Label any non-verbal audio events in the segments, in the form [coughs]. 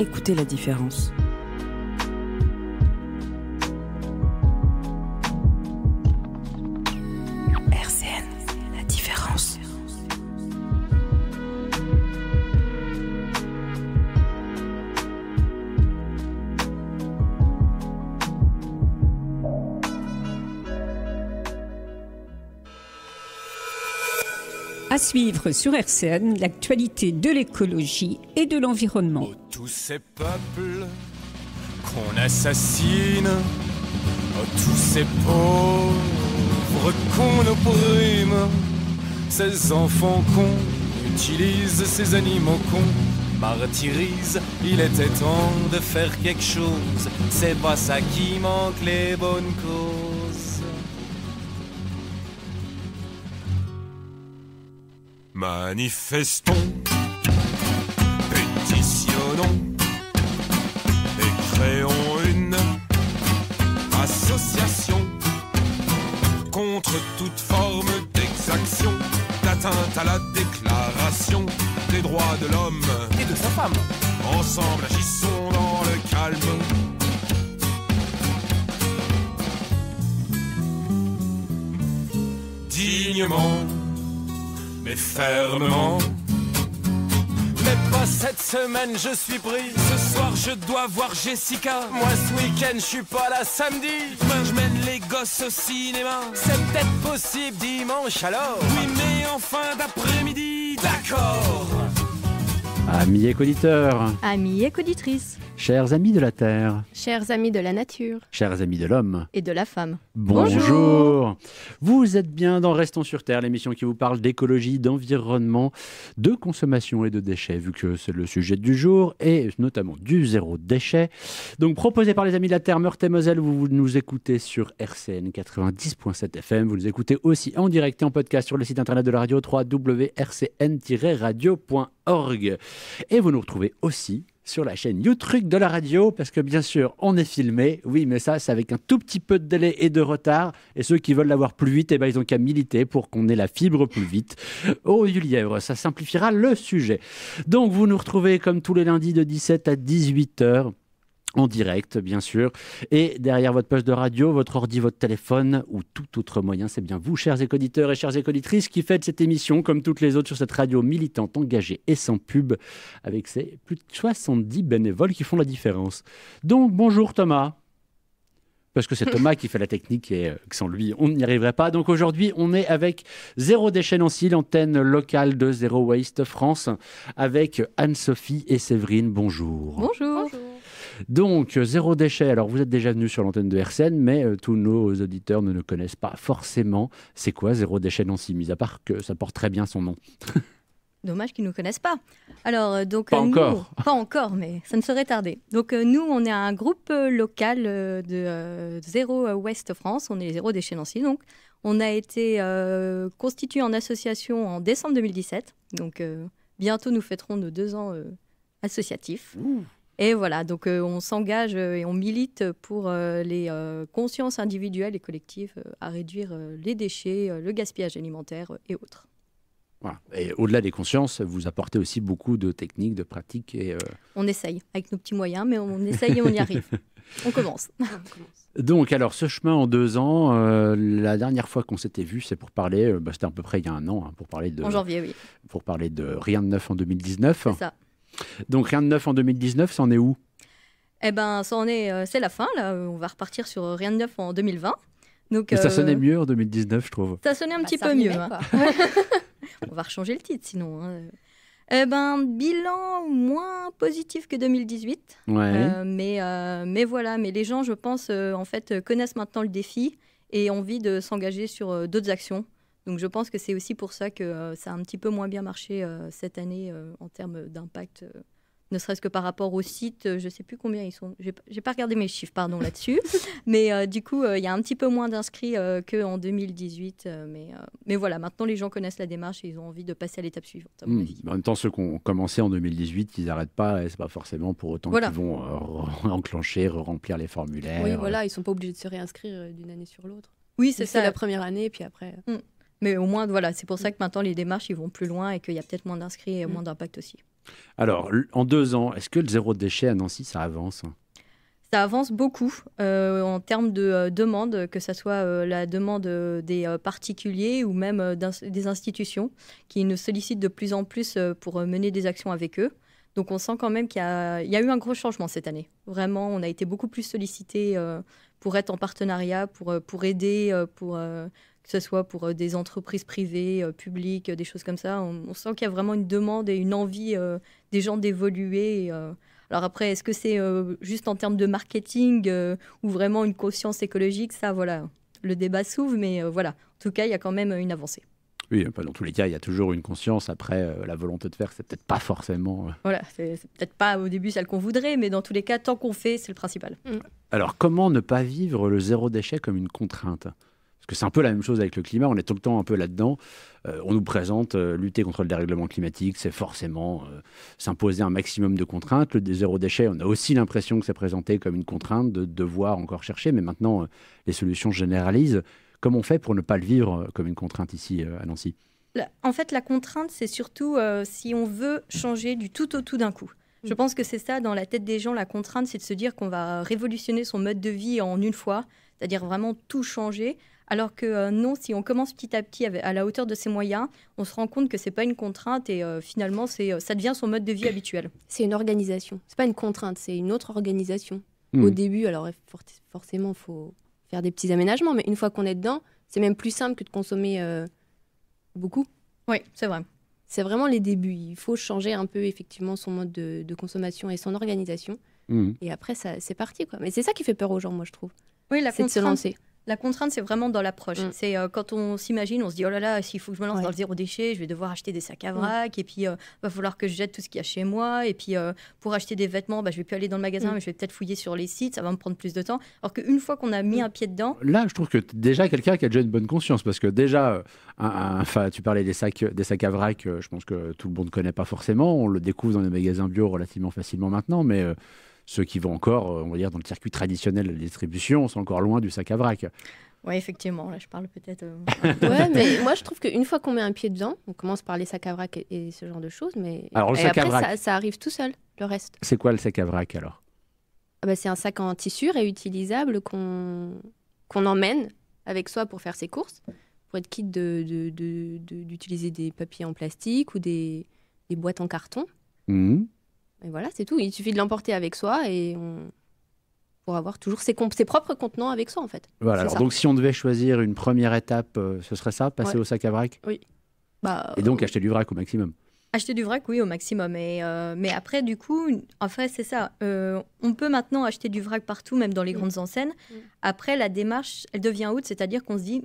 Écoutez la différence. suivre sur RCN l'actualité de l'écologie et de l'environnement. Oh, tous ces peuples qu'on assassine, oh, tous ces pauvres qu'on opprime, ces enfants qu'on utilise, ces animaux qu'on martyrise, il était temps de faire quelque chose, c'est pas ça qui manque les bonnes causes. Manifestons, pétitionnons et créons une association contre toute forme d'exaction, d'atteinte à la déclaration des droits de l'homme et de sa femme. Ensemble agissons dans le calme. Dignement mais fermement. Mais pas cette semaine, je suis pris. Ce soir, je dois voir Jessica. Moi, ce week-end, je suis pas là samedi. Demain, je mène les gosses au cinéma. C'est peut-être possible dimanche alors. Oui, mais en fin d'après-midi, d'accord. Amis et auditeurs. Amis et Chers amis de la Terre. Chers amis de la nature. Chers amis de l'homme. Et de la femme. Bonjour. Vous êtes bien dans Restons sur Terre, l'émission qui vous parle d'écologie, d'environnement, de consommation et de déchets, vu que c'est le sujet du jour, et notamment du zéro déchet. Donc proposé par les amis de la Terre, Meurthe et Moselle, vous nous écoutez sur RCN 90.7 FM. Vous nous écoutez aussi en direct et en podcast sur le site internet de la radio www.rcn-radio.org. Et vous nous retrouvez aussi sur la chaîne YouTube de la radio, parce que bien sûr, on est filmé. Oui, mais ça, c'est avec un tout petit peu de délai et de retard. Et ceux qui veulent l'avoir plus vite, eh ben, ils ont qu'à militer pour qu'on ait la fibre plus vite. Oh, du ça simplifiera le sujet. Donc, vous nous retrouvez comme tous les lundis de 17 à 18 h en direct, bien sûr. Et derrière votre poste de radio, votre ordi, votre téléphone ou tout autre moyen, c'est bien vous, chers écoditeurs et chères écoditrices, qui faites cette émission, comme toutes les autres, sur cette radio militante, engagée et sans pub, avec ses plus de 70 bénévoles qui font la différence. Donc, bonjour Thomas. Parce que c'est [laughs] Thomas qui fait la technique et euh, sans lui, on n'y arriverait pas. Donc aujourd'hui, on est avec Zéro Déchet Nancy, l'antenne locale de Zéro Waste France, avec Anne-Sophie et Séverine. Bonjour. bonjour. Donc, euh, zéro déchet. Alors, vous êtes déjà venu sur l'antenne de RCN, mais euh, tous nos auditeurs ne, ne connaissent pas forcément c'est quoi zéro déchet Nancy, mis à part que ça porte très bien son nom. [laughs] Dommage qu'ils ne nous connaissent pas. Alors, euh, donc, pas encore. [laughs] Pas encore, mais ça ne serait tardé. Donc, nous, on est un groupe local de Zéro Ouest France. On est Zéro Déchet Nancy. Donc, on a été constitué en association en décembre 2017. Donc, bientôt, nous fêterons nos deux ans associatifs. Et voilà, donc euh, on s'engage euh, et on milite pour euh, les consciences individuelles et collectives à réduire les déchets, le gaspillage alimentaire et autres. Voilà. Et au-delà des consciences, vous apportez aussi beaucoup de techniques, de pratiques. Et, On essaye, avec nos petits moyens, mais on essaye et on y arrive. [laughs] on commence. Donc, alors, ce chemin en deux ans, la dernière fois qu'on s'était vu, c'est pour parler, bah, c'était à peu près il y a un an, hein, pour parler de. janvier, oui. Pour parler de Rien de Neuf en 2019. C'est ça. Donc rien de neuf en 2019, c'en est où Eh ben, est, euh, c'est la fin. Là, on va repartir sur euh, rien de neuf en 2020. Donc, ça euh, sonnait mieux en 2019, je trouve. Ça sonnait un bah, petit peu mieux. Hein. [laughs] [laughs] on va rechanger le titre, sinon. Hein. Eh ben, bilan moins positif que 2018. mais, mais voilà, mais les gens, je pense, en fait, connaissent maintenant le défi et ont envie de s'engager sur d'autres actions. Donc je pense que c'est aussi pour ça que euh, ça a un petit peu moins bien marché euh, cette année euh, en termes d'impact ne serait-ce que par rapport au site, je ne sais plus combien ils sont. Je n'ai pas regardé mes chiffres, pardon, là-dessus. [laughs] mais du coup, il y a un petit peu moins d'inscrits qu'en 2018. mais, mais voilà, maintenant, les gens connaissent la démarche et ils ont envie de passer à l'étape suivante. Hmm. En même temps, ceux qui ont commencé en 2018, ils n'arrêtent pas. Ce n'est pas forcément pour autant qu'ils vont [laughs] enclencher, remplir les formulaires. Oui, voilà, ils ne sont pas obligés de se réinscrire d'une année sur l'autre. Oui, c'est ça. la première année, puis après. Hmm. Mais au moins, voilà, c'est pour ça mm. que maintenant les démarches ils vont plus loin et qu'il y a peut-être moins d'inscrits et mm. moins d'impact aussi. Alors, en deux ans, est-ce que le zéro déchet à Nancy, ça avance ça avance beaucoup euh, en termes de euh, demandes, demande, que ce soit euh, la demande des particuliers ou même des institutions qui nous sollicitent de plus en plus pour mener des actions avec eux. Donc on sent quand même qu'il y, a eu un gros changement cette année. Vraiment, on a été beaucoup plus sollicité pour être en partenariat, pour, pour aider, pour, que ce soit pour euh, des entreprises privées, euh, publiques, euh, des choses comme ça. On, sent qu'il y a vraiment une demande et une envie des gens d'évoluer. alors après, est-ce que c'est juste en termes de marketing ou vraiment une conscience écologique Ça, voilà, le débat s'ouvre, mais voilà, en tout cas, il y a quand même une avancée. Oui, hein, dans tous les cas, il y a toujours une conscience. Après, la volonté de faire, c'est peut-être pas forcément. Voilà, c'est peut-être pas au début celle qu'on voudrait, mais dans tous les cas, tant qu'on fait, c'est le principal. Mm. Alors, comment ne pas vivre le zéro déchet comme une contrainte que c'est un peu la même chose avec le climat, on est tout le temps un peu là-dedans. Euh, on nous présente euh, lutter contre le dérèglement climatique, c'est forcément euh, s'imposer un maximum de contraintes. Le zéro déchet, on a aussi l'impression que c'est présenté comme une contrainte de devoir encore chercher, mais maintenant les solutions généralisent. Comment on fait pour ne pas le vivre comme une contrainte ici à Nancy En fait, la contrainte, c'est surtout si on veut changer du tout au tout d'un coup. Je pense que c'est ça, dans la tête des gens, la contrainte, c'est de se dire qu'on va révolutionner son mode de vie en une fois, c'est-à-dire vraiment tout changer. Alors que euh, non, si on commence petit à petit à la hauteur de ses moyens, on se rend compte que ce n'est pas une contrainte et euh, finalement c'est euh, ça devient son mode de vie habituel. C'est une organisation. Ce n'est pas une contrainte, c'est une autre organisation. Hmm. Au début, alors eh, forcément, faut faire des petits aménagements, mais une fois qu'on est dedans, c'est même plus simple que de consommer beaucoup. Oui, c'est vrai. C'est vraiment les débuts. Il faut changer un peu effectivement son mode de, consommation et son organisation. Hmm. Et après, ça c'est parti. Quoi. Mais c'est ça qui fait peur aux gens, moi, je trouve. Oui, la C'est de se lancer. La contrainte, c'est vraiment dans l'approche. Mm. C'est euh, quand on s'imagine, on se dit oh là là, s'il faut que je me lance dans le zéro déchet, je vais devoir acheter des sacs à mm. vrac, et puis il euh, va falloir que je jette tout ce qu'il y a chez moi, et puis euh, pour acheter des vêtements, bah, je vais plus aller dans le magasin, mm. mais je vais peut-être fouiller sur les sites, ça va me prendre plus de temps. Alors qu'une fois qu'on a mis un pied dedans, là, je trouve que déjà quelqu'un qui a déjà une bonne conscience, parce que déjà, enfin tu parlais des sacs, des sacs à vrac, je pense que tout le monde ne connaît pas forcément, on le découvre dans les magasins bio relativement facilement maintenant, mais ceux qui vont encore, euh, on va dire, dans le circuit traditionnel de la distribution, sont encore loin du sac à vrac. Oui, effectivement, là je parle peut-être. Euh, [laughs] ouais, mais moi je trouve qu'une fois qu'on met un pied dedans, on commence par les sacs à vrac et, ce genre de choses, mais après Ça, arrive tout seul, le reste. C'est quoi le sac à vrac alors ah bah, C'est un sac en tissu réutilisable qu'on qu'on emmène avec soi pour faire ses courses, pour être quitte d'utiliser de, des papiers en plastique ou des, boîtes en carton. Mmh. Et voilà, c'est tout. Il suffit de l'emporter avec soi et on... pour avoir toujours ses, ses, propres contenants avec soi, en fait. Voilà, alors, donc si on devait choisir une première étape, euh, ce serait ça, passer au sac à vrac Oui. Bah, et donc euh, acheter du vrac au maximum Acheter du vrac, oui, au maximum. Et, euh, mais après, du coup, en fait, c'est ça. on peut maintenant acheter du vrac partout, même dans les mm. grandes enseignes. Mm. Après, la démarche, elle devient haute, c'est-à-dire qu'on se dit,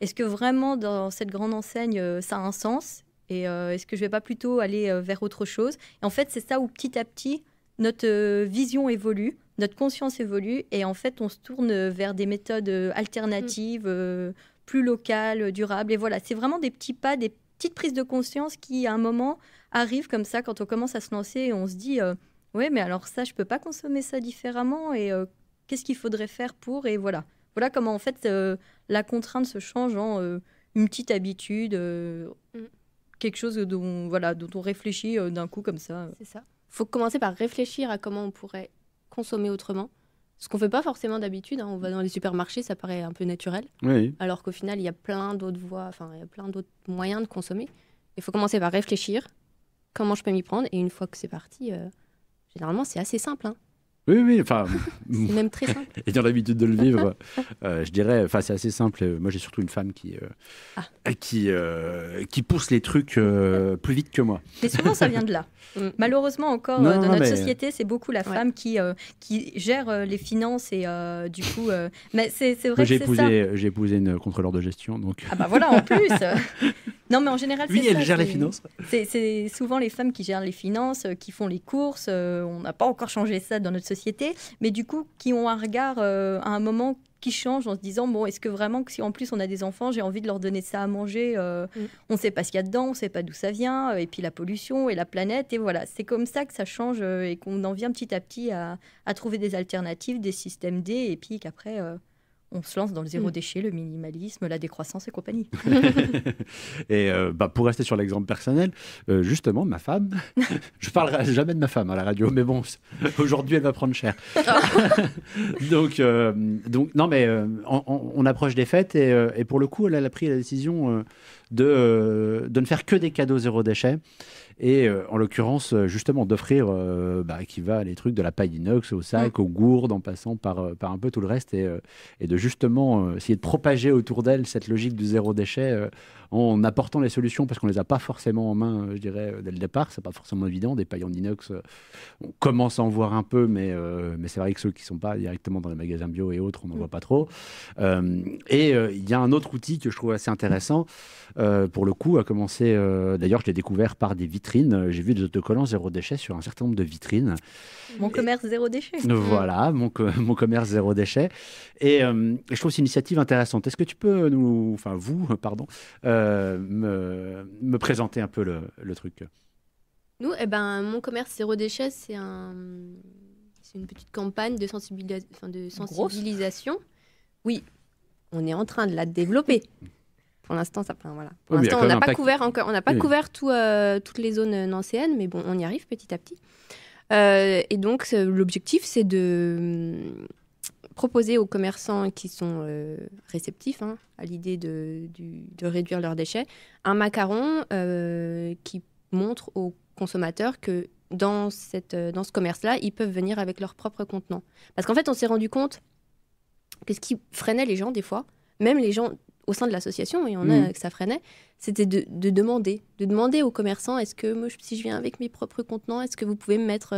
est-ce que vraiment dans cette grande enseigne, ça a un sens et euh, est-ce que je vais pas plutôt aller euh, vers autre chose et En fait, c'est ça où petit à petit, notre euh, vision évolue, notre conscience évolue, et en fait, on se tourne vers des méthodes alternatives, mm. plus locales, durables. Et voilà, c'est vraiment des petits pas, des petites prises de conscience qui, à un moment, arrivent comme ça quand on commence à se lancer et on se dit, ouais, mais alors ça, je peux pas consommer ça différemment, et qu'est-ce qu'il faudrait faire pour Et voilà, voilà comment en fait la contrainte se change en une petite habitude. Mm quelque chose dont, voilà, dont on réfléchit euh, d'un coup comme ça. C'est ça. faut commencer par réfléchir à comment on pourrait consommer autrement. Ce qu'on ne fait pas forcément d'habitude, hein. on va dans les supermarchés, ça paraît un peu naturel. Alors qu'au final, il y a plein d'autres voies, enfin, il y a plein d'autres moyens de consommer. Il faut commencer par réfléchir, comment je peux m'y prendre, et une fois que c'est parti, euh, généralement, c'est assez simple. Hein. Oui, oui, enfin. [laughs] c'est même très simple. [laughs] Ayant l'habitude de le vivre, euh, je dirais, enfin, c'est assez simple. Moi, j'ai surtout une femme qui, euh, ah. qui, euh, qui pousse les trucs plus vite que moi. Mais souvent, ça vient de là. [laughs] Mm. Malheureusement, encore, dans notre société, c'est beaucoup la femme qui, qui gère les finances et du coup. mais c'est vrai j'ai épousé, J'ai épousé une contrôleur de gestion, donc. Ah, bah voilà, en plus non, mais en général, C'est souvent les femmes qui gèrent les finances, euh, qui font les courses. Euh, on n'a pas encore changé ça dans notre société, mais du coup, qui ont un regard euh, à un moment qui change en se disant bon, est-ce que vraiment, si en plus on a des enfants, j'ai envie de leur donner ça à manger mm. On ne sait pas ce qu'il y a dedans, on ne sait pas d'où ça vient, et puis la pollution et la planète, et voilà. C'est comme ça que ça change et qu'on en vient petit à petit à, à trouver des alternatives, des systèmes D, et puis qu'après on se lance dans le zéro mm. déchet, le minimalisme, la décroissance et compagnie. [laughs] et euh, bah, pour rester sur l'exemple personnel, euh, justement, ma femme, [laughs] je parlerai jamais de ma femme à la radio, mais bon, aujourd'hui, elle va prendre cher. [laughs] donc, euh, donc, non, mais on, approche des fêtes et, pour le coup, elle, a pris la décision de, de ne faire que des cadeaux zéro déchet et euh, en l'occurrence euh, justement d'offrir euh, bah, qui va les trucs de la paille inox au sac, mm. aux gourdes, en passant par, par un peu tout le reste et, et de justement essayer de propager autour d'elle cette logique du zéro déchet en apportant les solutions parce qu'on ne les a pas forcément en main, euh, je dirais, euh, dès le départ. C'est pas forcément évident. Des paillons d'inox, euh, on commence à en voir un peu, mais, mais c'est vrai que ceux qui ne sont pas directement dans les magasins bio et autres, on n'en mm. voit pas trop. et il y a un autre outil que je trouve assez intéressant, pour le coup, à commencer, d'ailleurs, je l'ai découvert par des vitrines. J'ai vu des autocollants zéro déchet sur un certain nombre de vitrines. Mon commerce zéro déchet. Voilà, mon, mon commerce zéro déchet. Et je trouve cette initiative intéressante. Est-ce que tu peux nous, enfin vous, pardon, euh, me, présenter un peu le, truc Nous, eh ben, mon commerce zéro déchet, c'est un, une petite campagne de, de sensibilisation. Oui, on est en train de la développer. [laughs] Pour l'instant, ça, voilà. Pour l'instant, on n'a pas couvert encore, on n'a pas couvert euh, toutes les zones euh, nancéennes, mais bon, on y arrive petit à petit. et donc, l'objectif, c'est de proposer aux commerçants qui sont euh, réceptifs hein, à l'idée de, réduire leurs déchets un macaron euh, qui montre aux consommateurs que euh, dans, ce commerce-là, ils peuvent venir avec leur propre contenant. Parce qu'en fait, on s'est rendu compte que ce qui freinait les gens des fois, même les gens au sein de l'association, il y en a mm. que ça freinait, c'était de, demander, de demander aux commerçants, est-ce que si je viens avec mes propres contenants, est-ce que vous pouvez me mettre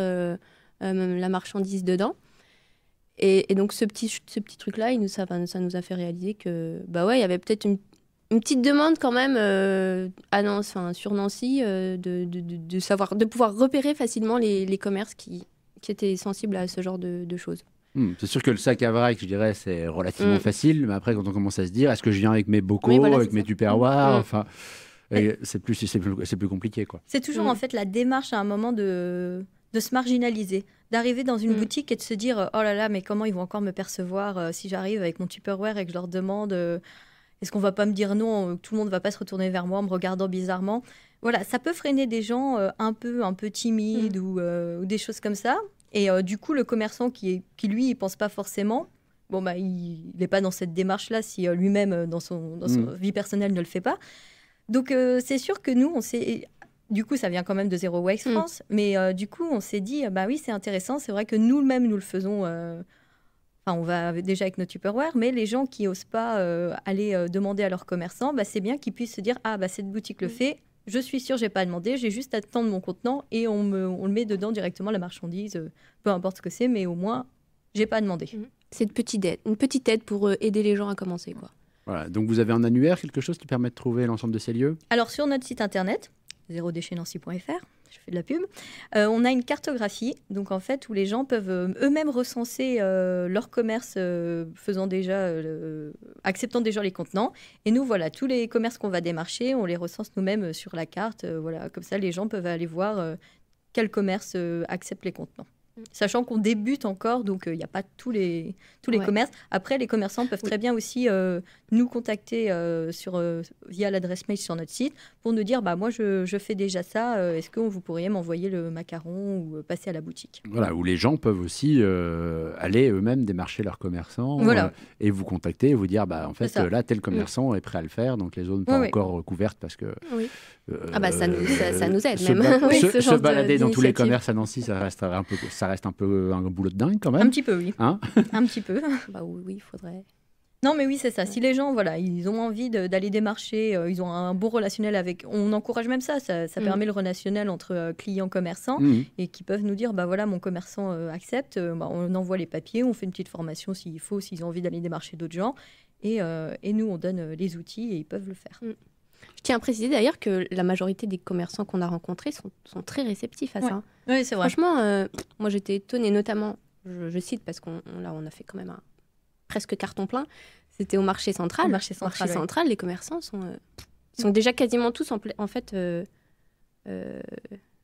la marchandise dedans et, donc ce petit, ce petit truc-là, ça, nous a fait réaliser que, bah ouais, il y avait peut-être une, petite demande quand même euh, enfin, sur Nancy euh, de, savoir, de pouvoir repérer facilement les, commerces qui, qui, étaient sensibles à ce genre de choses. Hmm, c'est sûr que le sac à vrac, je dirais, c'est relativement hmm. facile, mais après, quand on commence à se dire, est-ce que je viens avec mes bocaux, avec mes tupperwares, hmm. enfin, c'est plus, plus, plus compliqué, quoi. C'est toujours en fait la démarche à un moment de de se marginaliser, d'arriver dans une mm. boutique et de se dire euh, oh là là, mais comment ils vont encore me percevoir euh, si j'arrive avec mon Tupperware et que je leur demande euh, est-ce qu'on va pas me dire non, tout le monde va pas se retourner vers moi en me regardant bizarrement. Voilà, ça peut freiner des gens un peu un peu timides mm. ou, des choses comme ça. Et du coup, le commerçant qui, lui, il pense pas forcément. Bon bah, il n'est pas dans cette démarche-là si lui-même dans son mm. vie personnelle ne le fait pas. Donc c'est sûr que nous, on s'est du coup, ça vient quand même de Zero Waste mm. France. Mais euh, du coup, on s'est dit, bah oui, c'est intéressant. C'est vrai que nous-mêmes, nous le faisons. Euh, on va déjà avec nos Tupperware, mais les gens qui osent pas euh, aller demander à leurs commerçants, bah, c'est bien qu'ils puissent se dire, ah, bah cette boutique le mm. fait. Je suis sûre, n'ai pas demandé. J'ai juste à tendre mon contenant et on, me, le met dedans directement la marchandise, peu importe ce que c'est, mais au moins, j'ai pas demandé. Cette mm. C'est une petite aide, une petite aide pour aider les gens à commencer, quoi. Voilà, donc vous avez un annuaire, quelque chose qui permet de trouver l'ensemble de ces lieux Alors sur notre site internet, je fais de la pub. Euh, on a une cartographie, donc en fait, où les gens peuvent euh, eux-mêmes recenser leurs leur commerce euh, faisant déjà, acceptant déjà les contenants. Et nous, voilà, tous les commerces qu'on va démarcher, on les recense nous-mêmes sur la carte. voilà, comme ça, les gens peuvent aller voir quel commerce accepte les contenants. Sachant qu'on débute encore, donc il euh, n'y a pas tous les, tous les commerces. Après, les commerçants peuvent très bien aussi euh, nous contacter euh, sur, via l'adresse mail sur notre site pour nous dire bah, Moi, je, fais déjà ça, est-ce que vous pourriez m'envoyer le macaron ou passer à la boutique Voilà, où les gens peuvent aussi aller eux-mêmes démarcher leurs commerçants et vous contacter et vous dire bah, En fait, là, tel mm. commerçant est prêt à le faire, donc les zones pas encore couvertes parce que. ah, bah, ça nous, aide même. se, balader dans tous les commerces à Nancy, ça reste un peu. Ça reste un peu euh, un boulot de dingue quand même. Un petit peu, oui. Hein [laughs] un petit peu. [laughs] Bah oui, il faudrait. Non, mais oui, c'est ça. Si les gens, voilà, ils ont envie d'aller des marchés, euh, ils ont un bon relationnel avec. On encourage même ça. Ça, mm. permet le relationnel entre euh, clients commerçants mm. et qui peuvent nous dire, bah voilà, mon commerçant accepte. Bah, on envoie les papiers, on fait une petite formation s'il faut, s'ils ont envie d'aller des marchés d'autres gens, et, nous on donne les outils et ils peuvent le faire. Mm. Je tiens à préciser d'ailleurs que la majorité des commerçants qu'on a rencontrés sont, très réceptifs à ça. Hein. Oui, c'est vrai. Franchement, euh, moi j'étais étonnée, notamment, je, cite parce qu'on là on a fait quand même un presque carton plein. C'était au marché central. Au marché central, les commerçants euh, sont, déjà quasiment tous en, en fait. Euh,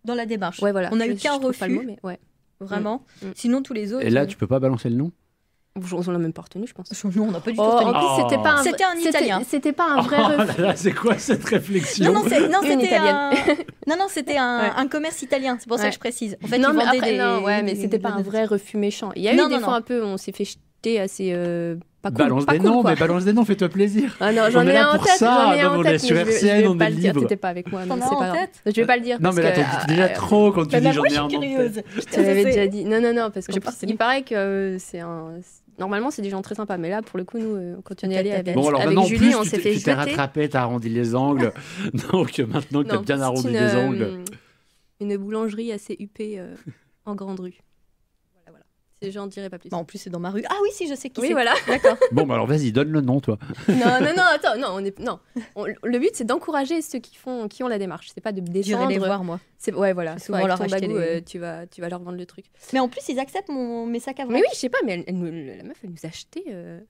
Dans la démarche. Ouais, voilà. On a eu qu'un refus. mais ouais. Vraiment. Mm, mm. Sinon, tous les autres. Et là, tu peux pas balancer le nom on ont la même pas retenu, je pense. Non, on n'a pas du tout. Oh, oh. c'était pas un. C'était un italien. C'était pas un vrai. [laughs] Oh c'est quoi cette réflexion Non, non, [laughs] [laughs] c'était un. non, c'était un, commerce italien. C'est pour ça que je précise. En fait, non, ils mais après, non, ouais, mais c'était pas un vrai refus méchant. Il y a eu des fois un peu, on s'est fait jeter assez. Euh, pas cool, balance des noms, quoi. mais balance des noms, fais-toi plaisir. Ah non, j'en ai un en tête. J'en ai un en tête. Sur RCN, on est libre. T'étais pas avec moi, mais c'est en tête. Je vais pas le dire. Non, mais là, tu déjà euh, trop quand tu dis j'en ai un. Je te l'avais déjà dit. Non, non, non, parce qu'il paraît que c'est euh, un normalement, c'est des gens très sympas. Mais là, pour le coup, nous, euh, quand on est allé avec, avec Julie, plus, on s'est fait Tu t'es rattrapé, t'as arrondi les angles. [laughs] Donc maintenant que as bien arrondi les angles. Euh, une boulangerie assez huppée euh, en grande rue n'en dirai pas plus. Bah, en plus, c'est dans ma rue. Ah oui, si, je sais qui oui, voilà. [laughs] D'accord. bon, bah, alors vas-y, donne le nom, toi. non, non, non, attends, non, on est, non. le but, c'est d'encourager ceux qui font, qui ont la démarche. C'est pas de descendre. les voir, moi. C'est ouais, voilà. Souvent leur euh, tu vas, tu vas leur vendre le truc. Mais en plus, ils acceptent mon mes sacs à vendre. Mais oui, je sais pas, mais la meuf, elle nous a acheté. Euh,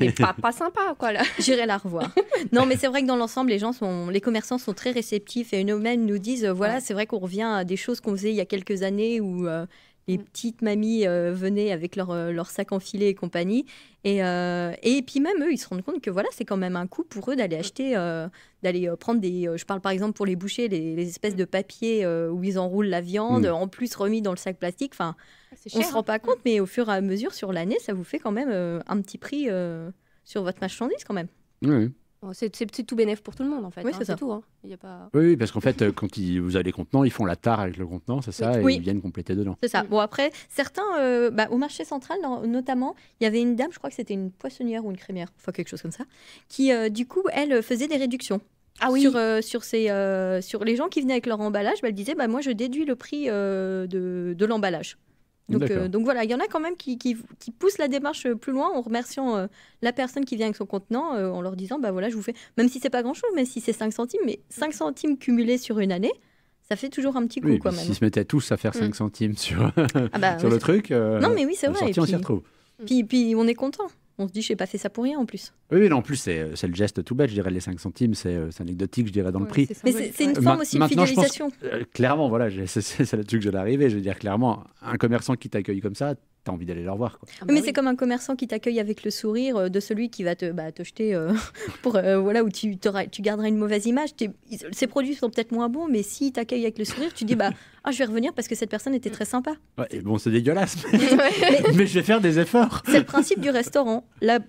mais, [laughs] pas, sympa, quoi. Là. J'irai la revoir. [laughs] Non, mais c'est vrai que dans l'ensemble, les gens sont, les commerçants sont très réceptifs et eux-mêmes nous disent, voilà, c'est vrai qu'on revient à des choses qu'on faisait il y a quelques années où les mm. petites mamies euh, venaient avec euh, leur, sac enfilé et compagnie. Euh, et, puis même eux, ils se rendent compte que voilà, c'est quand même un coût pour eux d'aller mm. acheter, d'aller prendre des. je parle par exemple pour les bouchers, les, espèces mm. de papier où ils enroulent la viande, en plus remis dans le sac plastique. Enfin, ah, on se rend hein. pas compte, mais au fur et à mesure sur l'année, ça vous fait quand même un petit prix sur votre marchandise quand même. C'est tout bénéf pour tout le monde en fait. Oui, hein, c'est tout. Hein. Oui, parce qu'en fait, euh, quand ils, vous avez les contenants, ils font la tare avec le contenant, c'est ça, et ils viennent compléter dedans. C'est ça. Mm. Bon, après, certains, euh, bah, au marché central notamment, il y avait une dame, je crois que c'était une poissonnière ou une crémière, enfin quelque chose comme ça, qui euh, du coup, elle faisait des réductions. Ah sur, sur, les gens qui venaient avec leur emballage, bah, elle disait bah, Moi, je déduis le prix de l'emballage. Euh, donc, voilà, il y en a quand même qui, poussent la démarche euh, plus loin en remerciant euh, la personne qui vient avec son contenant, en leur disant, bah voilà, je vous fais, même si c'est pas grand-chose, même si c'est 5 centimes, mais 5 centimes cumulés sur une année, ça fait toujours un petit coup quand même. S'ils se mettaient tous à faire 5 mm. centimes sur, ah bah [laughs] sur le truc, non mais oui, c'est vrai. et puis, on puis on est content on se dit, je j'ai pas fait ça pour rien en plus. Oui, mais en plus, euh, c'est le geste tout bête, je dirais, les 5 centimes, euh, c'est anecdotique, je dirais, dans le prix. Mais c'est une forme aussi de fidélisation. Euh, clairement, voilà, [laughs] c'est là-dessus que je l'arrivée. Je veux dire, clairement, un commerçant qui t'accueille comme ça, T'as envie d'aller leur voir. Quoi. Ah bah mais c'est comme un commerçant qui t'accueille avec le sourire euh, de celui qui va te, bah, te jeter euh, [laughs] pour, euh, voilà, où tu, tu garderas une mauvaise image. Ces produits sont peut-être moins bons, mais s'il t'accueille avec le sourire, tu dis bah, ah, je vais revenir parce que cette personne était très sympa. [laughs] et bon, c'est dégueulasse, [laughs] mais, je vais faire des efforts. C'est le principe du restaurant. La,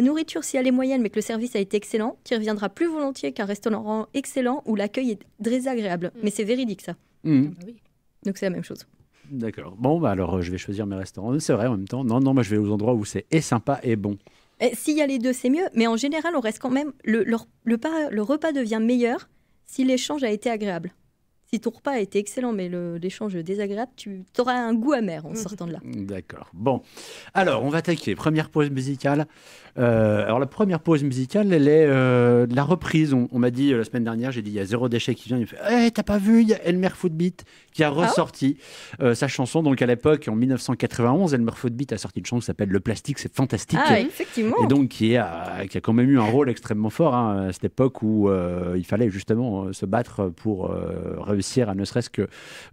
nourriture, si elle est moyenne, mais que le service a été excellent, tu reviendras plus volontiers qu'un restaurant excellent où l'accueil est désagréable. Mm. Mais c'est véridique, ça. Mm. Ah bah Donc c'est la même chose. D'accord. Bon, bah, alors euh, je vais choisir mes restaurants. C'est vrai en même temps. Non, non, moi je vais aux endroits où c'est et sympa et bon. Eh, s'il y a les deux, c'est mieux. Mais en général, on reste quand même. le, le repas devient meilleur si l'échange a été agréable si ton repas était excellent, mais l'échange désagréable, tu auras un goût amer en sortant de là. [laughs] D'accord. Bon. Alors, on va attaquer. Première pause musicale. Euh, alors, la première pause musicale, elle est euh, de la reprise. On, m'a dit euh, la semaine dernière, j'ai dit il y a Zéro Déchet qui vient. Il me fait hé, eh, T'as pas vu Il y a Elmer Footbeat qui a ah ressorti sa chanson. Donc, à l'époque, en 1991, Elmer Footbeat a sorti une chanson qui s'appelle Le plastique, c'est fantastique. Ah, effectivement. Et donc, qui a, qui a quand même eu un rôle extrêmement fort hein, à cette époque où il fallait justement se battre pour réussir à ne serait-ce que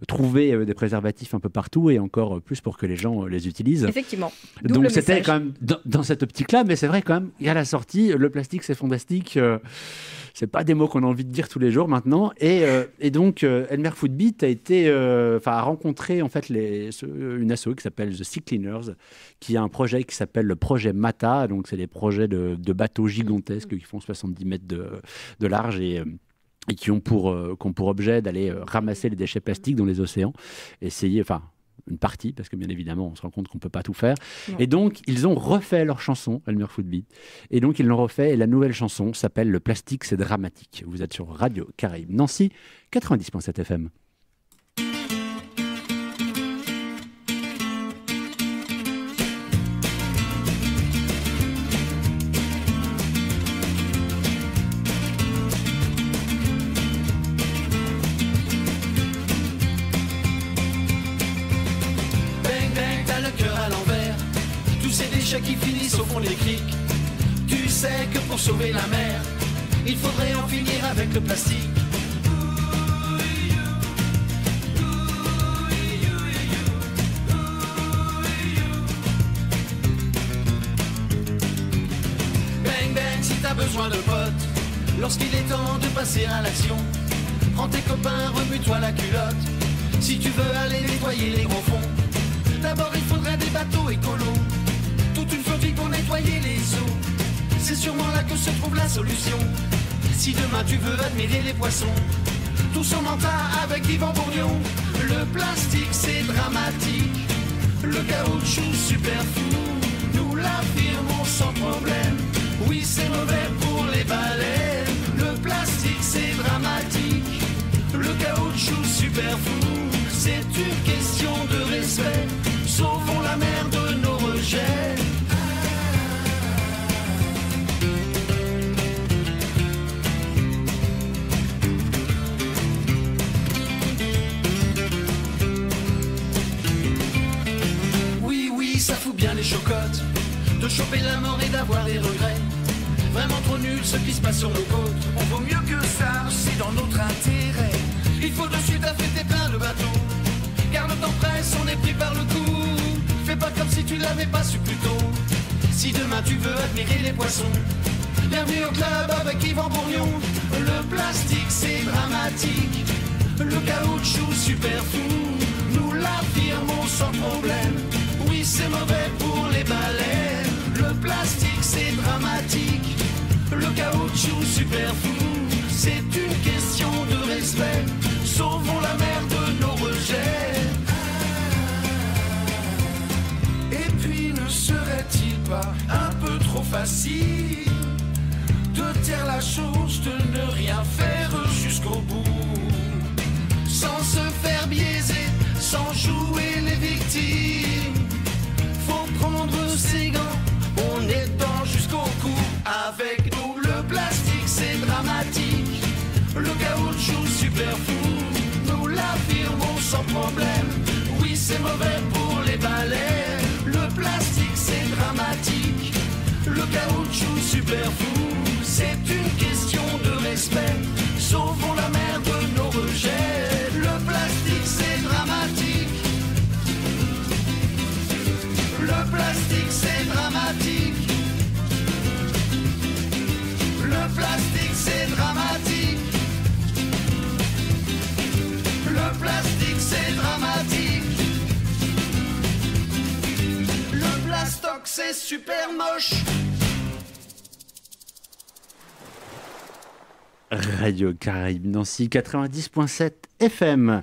trouver euh, des préservatifs un peu partout et encore euh, plus pour que les gens euh, les utilisent. Effectivement. Donc c'était quand même dans, cette optique-là, mais c'est vrai quand même, il y a la sortie, le plastique c'est fantastique. c'est pas des mots qu'on a envie de dire tous les jours maintenant. Et, et donc, Elmer Footbeat a été, enfin, rencontré en fait les, une asso qui s'appelle The Sea Cleaners, qui a un projet qui s'appelle le projet Mata. Donc, c'est des projets de, bateaux gigantesques mmh. qui font 70 mètres de, de large et et qui ont pour, euh, pour objet d'aller euh, ramasser les déchets plastiques dans les océans, essayer, enfin une partie, parce que bien évidemment, on se rend compte qu'on ne peut pas tout faire. Et donc, ils ont refait leur chanson, Elmer Footbeat. Et donc, ils l'ont refait, et la nouvelle chanson s'appelle Le plastique, c'est dramatique. Vous êtes sur Radio Caraïbes Nancy, 90.7 FM. I'll avoir des regrets. Vraiment trop nul ce qui se passe sur nos côtes. On vaut mieux que ça, c'est dans notre intérêt. Il faut de suite affecter plein le bateau. Car le temps presse, on est pris par le coup. Fais pas comme si tu l'avais pas su plus tôt. Si demain tu veux admirer les poissons, bienvenue au club avec Yvan Bourgnon. Le plastique c'est dramatique, le caoutchouc super fou. Nous l'affirmons sans problème. Oui, c'est mauvais pour les baleines c'est dramatique. Le caoutchouc super fou, c'est une question de respect. Sauvons la mer de nos rejets. Et puis ne serait-il pas un peu trop facile de taire la chose, de ne rien faire jusqu'au bout, sans se faire biaiser, sans jouer les victimes. Faut prendre ses gants on est dans jusqu'au cou avec nous. Le plastique, c'est dramatique. Le caoutchouc, super fou, Nous l'affirmons sans problème. Oui, c'est mauvais pour les balais. Le plastique, c'est dramatique. Le caoutchouc, super fou, C'est une Le plastique, c'est dramatique. Le plastoc, c'est super moche. Radio Caraïbe Nancy 90.7 FM.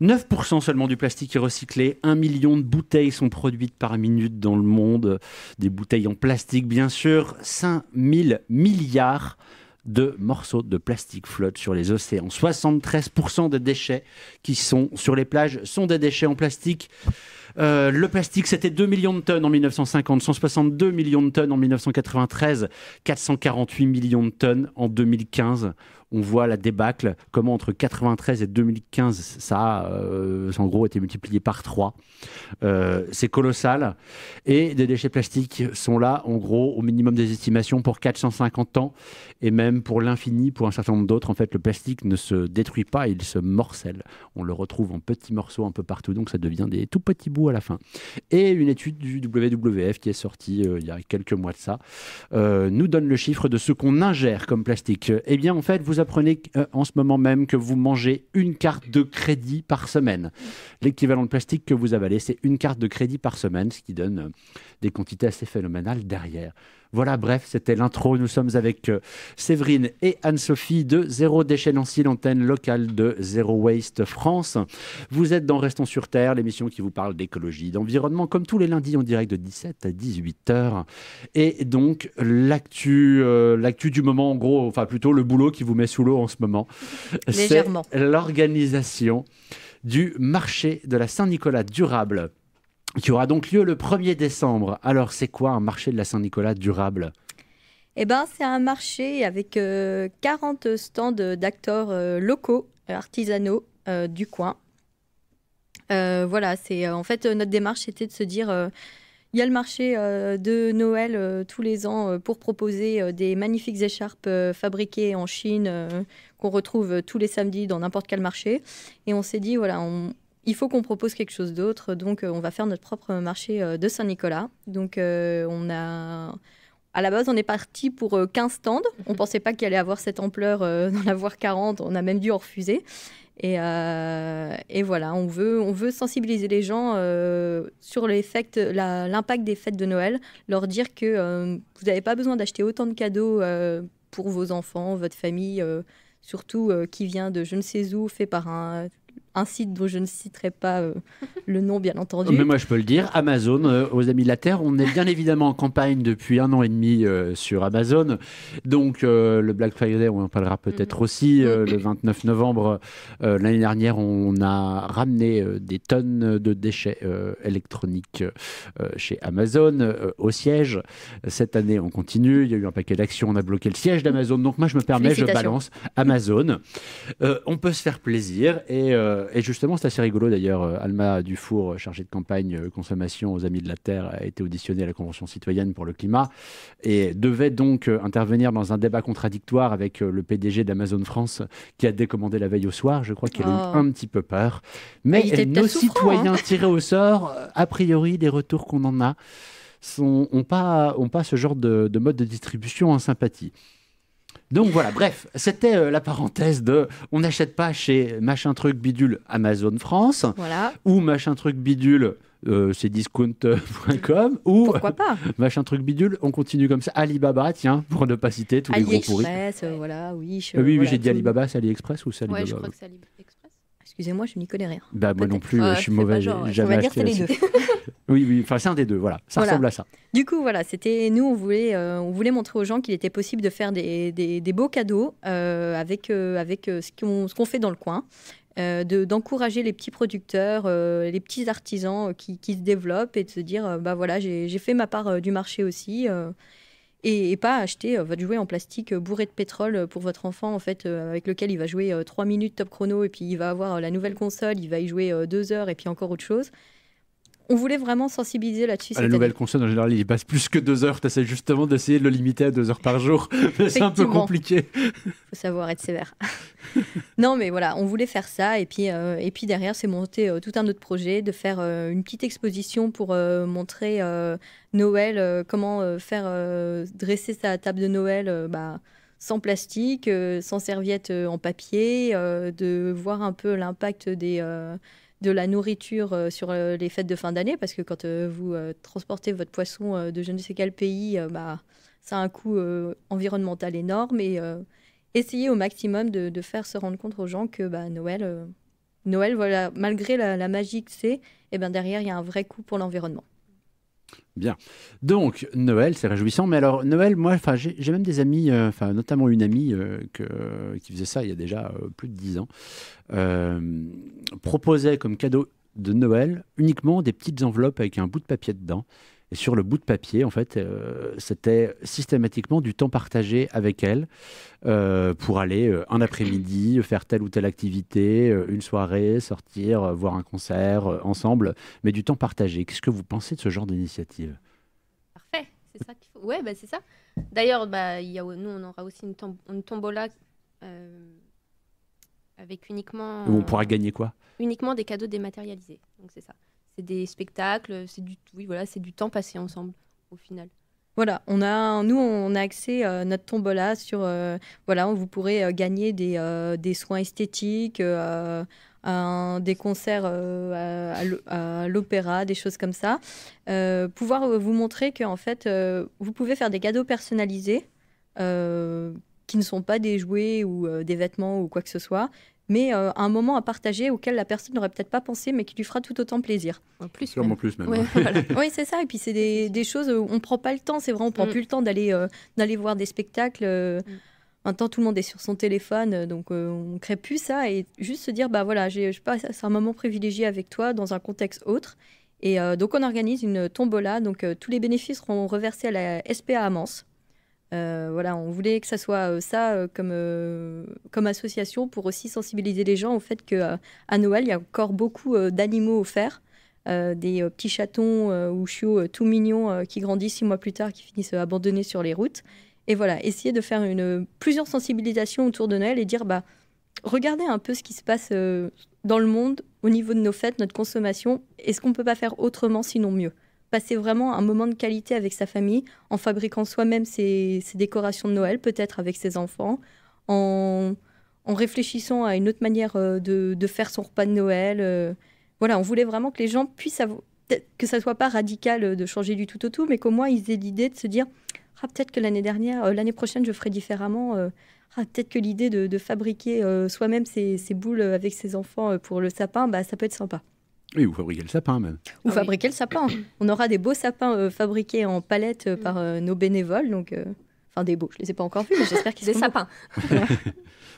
9% seulement du plastique est recyclé, 1 million de bouteilles sont produites par minute dans le monde, des bouteilles en plastique bien sûr, 5000 milliards de morceaux de plastique flottent sur les océans. 73% des déchets qui sont sur les plages sont des déchets en plastique. Euh, le plastique, c'était 2 millions de tonnes en 1950, 162 millions de tonnes en 1993, 448 millions de tonnes en 2015 on voit la débâcle, comment entre 93 et 2015, ça, euh, en gros, été multiplié par 3. Euh, c'est colossal. Et des déchets plastiques sont là, en gros, au minimum des estimations, pour 450 ans, et même pour l'infini, pour un certain nombre d'autres. En fait, le plastique ne se détruit pas, il se morcelle. On le retrouve en petits morceaux un peu partout, donc ça devient des tout petits bouts à la fin. Et une étude du WWF qui est sortie euh, il y a quelques mois de ça nous donne le chiffre de ce qu'on ingère comme plastique. Eh bien, en fait, vous vous apprenez euh, en ce moment même que vous mangez une carte de crédit par semaine. L'équivalent de plastique que vous avalez, c'est une carte de crédit par semaine, ce qui donne euh, des quantités assez phénoménales derrière. Voilà, bref, c'était l'intro. Nous sommes avec euh, Séverine et Anne-Sophie de Zéro Déchet l'antenne locale de Zéro Waste France. Vous êtes dans Restons sur Terre, l'émission qui vous parle d'écologie, d'environnement, comme tous les lundis en direct de 17 à 18h. Et donc, l'actu euh, l'actu du moment, en gros, enfin plutôt le boulot qui vous met sous l'eau en ce moment, c'est l'organisation du marché de la Saint-Nicolas durable qui aura donc lieu le 1er décembre. Alors, c'est quoi un marché de la Saint-Nicolas durable eh ben, c'est un marché avec 40 euh, stands d'acteurs euh, locaux, artisanaux euh, du coin. voilà, c'est en fait notre démarche était de se dire il y a le marché de Noël tous les ans pour proposer des magnifiques écharpes fabriquées en Chine qu'on retrouve tous les samedis dans n'importe quel marché. Et on s'est dit voilà, on, il faut qu'on propose quelque chose d'autre. Donc, euh, on va faire notre propre marché euh, de Saint-Nicolas. Donc, euh, on a. À la base, on est parti pour 15 stands. On ne mhm. pensait pas qu'il allait avoir cette ampleur, [laughs] d'en avoir 40. On a même dû en refuser. Et, voilà, on veut, on veut sensibiliser les gens sur l'impact des fêtes de Noël, leur dire que vous n'avez pas besoin d'acheter autant de cadeaux pour vos enfants, votre famille, surtout qui vient de je ne sais où, fait par un, un site dont je ne citerai pas euh, [laughs] le nom, bien entendu. Mais moi, je peux le dire, Amazon, euh, aux amis de la Terre, on est bien évidemment en campagne depuis un an et demi euh, sur Amazon. Donc, le Black Friday, on en parlera peut-être mm. aussi. le 29 novembre, l'année dernière, on a ramené des tonnes de déchets électroniques chez Amazon, au siège. Cette année, on continue. Il y a eu un paquet d'actions, on a bloqué le siège d'Amazon. Donc, moi, je me permets, je balance Amazon. on peut se faire plaisir et euh, et justement, c'est assez rigolo d'ailleurs. Euh, Alma Dufour, euh, chargée de campagne consommation aux Amis de la Terre, a été auditionnée à la Convention citoyenne pour le climat et devait donc intervenir dans un débat contradictoire avec le PDG d'Amazon France qui a décommandé la veille au soir. Je crois qu'elle a eu oh. un petit peu peur. Mais nos citoyens hein. tirés au sort, a priori, des retours qu'on en a, n'ont pas, ce genre de mode de distribution en sympathie. Donc voilà, bref, c'était euh, la parenthèse de on n'achète pas chez machin truc bidule Amazon France ou machin truc bidule euh, c'est discount.com ou Pourquoi pas [laughs] machin truc bidule, on continue comme ça. Alibaba, tiens, pour ne pas citer tous les gros pourris. AliExpress, euh, voilà, oui. oui, j'ai dit Alibaba, c'est AliExpress ou c'est AliExpress. Excusez-moi, je n'y connais rien. Bah, moi non plus, euh, je suis mauvais. jamais on va dire c'est les deux. [laughs] oui, oui, enfin c'est un des deux, voilà. Ça ressemble à ça. Du coup, voilà, c'était nous, on voulait, euh, on voulait montrer aux gens qu'il était possible de faire des, des, beaux cadeaux euh, avec, avec ce qu'on fait dans le coin. de d'encourager les petits producteurs, les petits artisans qui, qui, se développent et de se dire bah voilà j'ai fait ma part du marché aussi et, pas acheter euh, votre jouet en plastique euh, bourré de pétrole euh, pour votre enfant, en fait, avec lequel il va jouer 3 minutes top chrono, et puis il va avoir la nouvelle console, il va y jouer 2 heures, et puis encore autre chose on voulait vraiment sensibiliser là-dessus. la nouvelle console, en général, il passe plus que deux heures. Tu essaies justement d'essayer de le limiter à deux heures par jour. [laughs] c'est un peu compliqué. Il faut savoir être sévère. [laughs] non, mais voilà, on voulait faire ça. Et puis, euh, et puis derrière, c'est monté euh, tout un autre projet, de faire euh, une petite exposition pour montrer Noël, comment faire dresser sa table de Noël. Bah, sans plastique, sans serviette en papier, de voir un peu l'impact des, de la nourriture euh, sur euh, les fêtes de fin d'année, parce que quand euh, vous transportez votre poisson de je ne sais quel pays, bah, ça a un coût environnemental énorme. Et essayez au maximum de, faire se rendre compte aux gens que bah, Noël, Noël voilà, malgré la, magie que c'est, et eh ben derrière, il y a un vrai coût pour l'environnement. Bien. Donc, Noël, c'est réjouissant. Mais alors, Noël, moi, j'ai même des amis, euh, enfin notamment une amie euh, qui faisait ça il y a déjà euh, plus de dix ans, proposait comme cadeau de Noël uniquement des petites enveloppes avec un bout de papier dedans. Et sur le bout de papier, en fait, euh, c'était systématiquement du temps partagé avec elle euh, pour aller euh, un après-midi faire telle ou telle activité, une soirée, sortir, voir un concert ensemble, mais du temps partagé. Qu'est-ce que vous pensez de ce genre d'initiative Parfait, c'est ça qu'il faut. Ouais, bah, c'est ça. D'ailleurs, bah, y a, nous, on aura aussi une, tombola avec uniquement. on pourra gagner quoi Uniquement des cadeaux dématérialisés. Donc c'est ça c'est des spectacles, c'est du, oui, voilà, c'est du temps passé ensemble au final. Voilà, on a, nous, on a accès euh, notre tombola sur, euh, voilà, vous pourrez euh, gagner des, soins esthétiques, des concerts à, l'opéra, des choses comme ça. pouvoir vous montrer que, en fait, vous pouvez faire des cadeaux personnalisés qui ne sont pas des jouets ou des vêtements ou quoi que ce soit, mais euh, un moment à partager auquel la personne n'aurait peut-être pas pensé, mais qui lui fera tout autant plaisir. En plus, Sûrement plus même. [laughs] oui, c'est ça. Et puis c'est des, choses où on prend pas le temps. C'est vrai, on prend mm. plus le temps d'aller euh, voir des spectacles. un euh, temps mm. Maintenant, tout le monde est sur son téléphone, donc on crée plus ça et juste se dire bah voilà, je passe un moment privilégié avec toi dans un contexte autre. Et donc on organise une tombola. Donc tous les bénéfices seront reversés à la SPA à euh, voilà, on voulait que ça soit euh, ça euh, comme, comme association pour aussi sensibiliser les gens au fait que à Noël, il y a encore beaucoup d'animaux offerts, des petits chatons ou chiots tout mignons qui grandissent six mois plus tard, qui finissent abandonnés sur les routes. Et voilà, essayer de faire une, plusieurs sensibilisations autour de Noël et dire bah regardez un peu ce qui se passe dans le monde au niveau de nos fêtes, notre consommation. Est-ce qu'on ne peut pas faire autrement sinon mieux passer vraiment un moment de qualité avec sa famille en fabriquant soi-même ses, décorations de Noël, peut-être avec ses enfants, en, réfléchissant à une autre manière euh, de, faire son repas de Noël. Euh. Voilà, on voulait vraiment que les gens puissent avoir, que ça soit pas radical euh, de changer du tout au tout, mais qu'au moins ils aient l'idée de se dire ah, peut-être que l'année dernière, l'année prochaine, je ferai différemment. Ah, peut-être que l'idée de, fabriquer soi-même ses, ses, boules avec ses enfants pour le sapin, bah, ça peut être sympa. Oui, ou fabriquer le sapin même. Ou ah fabriquer le sapin. [clears throat] On aura des beaux sapins euh, fabriqués en palette euh, par mm. euh, nos bénévoles. Donc, enfin, des beaux, je ne les ai pas encore vus, mais j'espère qu'ils sont des sapins. [laughs]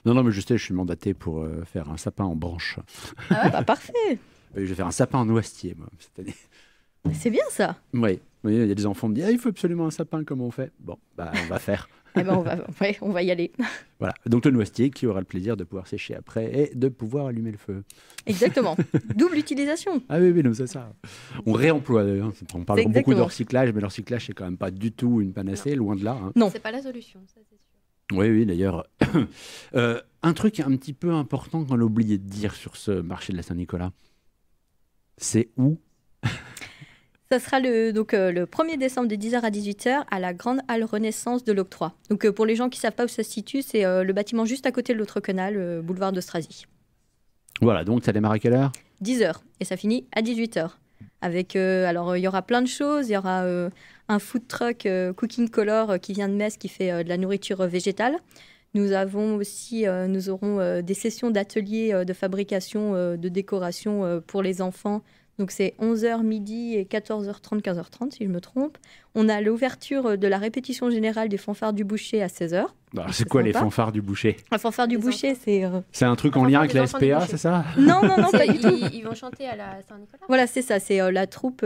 non, non, mais je sais, je suis mandaté pour faire un sapin en branche. Ah bah, parfait. [laughs] Je vais faire un sapin en oistier moi, cette année. C'est bien ça. Oui. Il y a des enfants qui me disent ah, il faut absolument un sapin, comment on fait Bon, bah, on va faire. Eh ben, on, va, y aller. [laughs] Voilà, donc le Noistier qui aura le plaisir de pouvoir sécher après et de pouvoir allumer le feu. Exactement, [laughs] double utilisation. Ah oui, oui, c'est ça. On réemploie hein. On parle beaucoup de recyclage, mais le recyclage, c'est quand même pas du tout une panacée, loin de là. Hein. Non, c'est pas la solution, ça c'est sûr. Oui, oui, d'ailleurs. [coughs] Euh, un truc un petit peu important qu'on a oublié de dire sur ce marché de la Saint-Nicolas, c'est où ça sera le, donc, euh, le 1er décembre de 10h à 18h à la Grande Halle Renaissance de l'Octroi. Donc euh, pour les gens qui ne savent pas où ça se situe, c'est euh, le bâtiment juste à côté de l'autre canal, boulevard d'Austrasie. Voilà, donc ça démarre à quelle heure 10h et ça finit à 18h. Avec, alors il y aura plein de choses, il y aura un food truck Cooking Color qui vient de Metz qui fait de la nourriture végétale. Nous avons aussi, nous aurons des sessions d'ateliers de fabrication de décoration pour les enfants donc c'est 11h midi et 14h30, 15h30 si je me trompe. On a l'ouverture euh, de la répétition générale des fanfares du boucher à 16h. Bah, c'est quoi les fanfares du boucher Les fanfares du boucher, c'est... Euh, c'est un truc en lien avec la SPA, c'est ça Non, non, non, [laughs] pas du tout. Ils, vont chanter à la Saint-Nicolas. Voilà, c'est ça, c'est euh, la troupe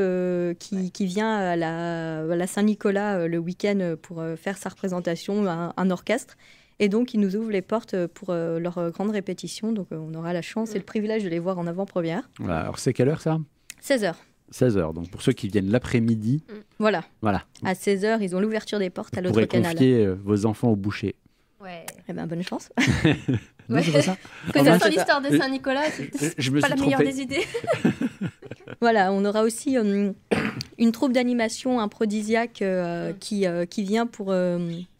qui, qui, vient à la, Saint-Nicolas le week-end pour faire sa représentation, un, un orchestre. Et donc, ils nous ouvrent les portes pour leur grande répétition. Donc, on aura la chance et le privilège de les voir en avant-première. Bah, alors, c'est quelle heure ça 16h. 16h. Donc pour ceux qui viennent l'après-midi. Mm. Voilà. voilà. À 16h, ils ont l'ouverture des portes à l'autre canal. Vous pourrez confier euh, vos enfants au boucher. Ouais. Eh ben, bonne chance. [laughs] ouais. ça. Connaissant l'histoire de Saint-Nicolas, euh, c'est pas la meilleure des idées. [laughs] voilà, on aura aussi euh, une troupe d'animation, un prodisiaque mm. qui, qui vient pour,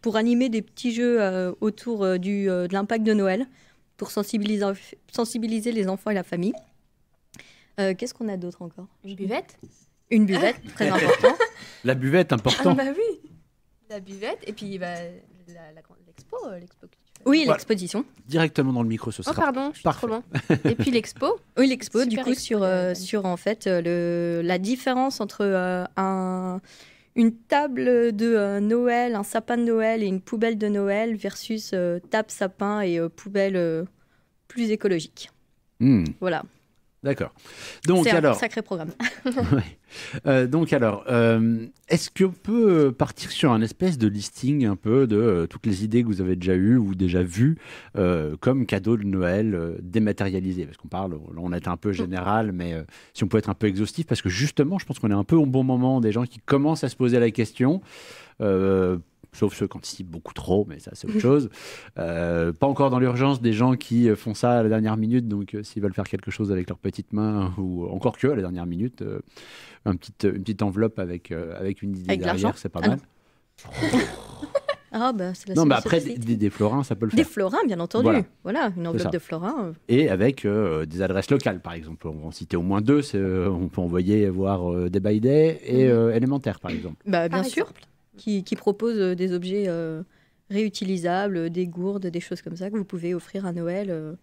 pour animer des petits jeux autour du, de l'impact de Noël, pour sensibiliser, sensibiliser les enfants et la famille. Euh, qu'est-ce qu'on a d'autre encore Une buvette Une buvette, très [laughs] important. La buvette, important. Ah bah oui, la buvette, et puis bah, l'expo euh, oui, l'exposition. Directement dans le micro, ce oh, sera. Oh pardon, je suis trop loin. Et puis [laughs] l'expo. Oui, l'expo. Du coup, sur euh, sur en fait le, la différence entre un une table de Noël, un sapin de Noël et une poubelle de Noël versus table sapin et poubelle plus écologique. Hmm. Voilà. D'accord. Donc un alors, sacré programme. [laughs] [laughs] Euh, donc alors, euh, est-ce qu'on peut partir sur un espèce de listing un peu de euh, toutes les idées que vous avez déjà eues ou déjà vues comme cadeau de Noël dématérialisé Parce qu'on parle, on est un peu général, mais si on peut être un peu exhaustif, parce que justement, je pense qu'on est un peu au bon moment des gens qui commencent à se poser la question sauf ceux qui anticipent beaucoup trop, mais ça c'est autre [laughs] chose. Euh, pas encore dans l'urgence des gens qui euh, font ça à la dernière minute, donc euh, s'ils veulent faire quelque chose avec leurs petites mains, ou encore que à la dernière minute, une petite enveloppe avec, avec une idée derrière, c'est pas mal. Ah, [laughs] ah bah, c'est la Non, mais bah, après, des, florins, ça peut le faire. Des florins, bien entendu. Voilà, une enveloppe de florins. Et avec des adresses locales, par exemple. On va en citer au moins deux. on peut envoyer voir des by day et mm. élémentaires, par exemple. Bah, bien sûr qui, propose euh, des objets euh, réutilisables, euh, des gourdes, des choses comme ça que vous pouvez offrir à Noël.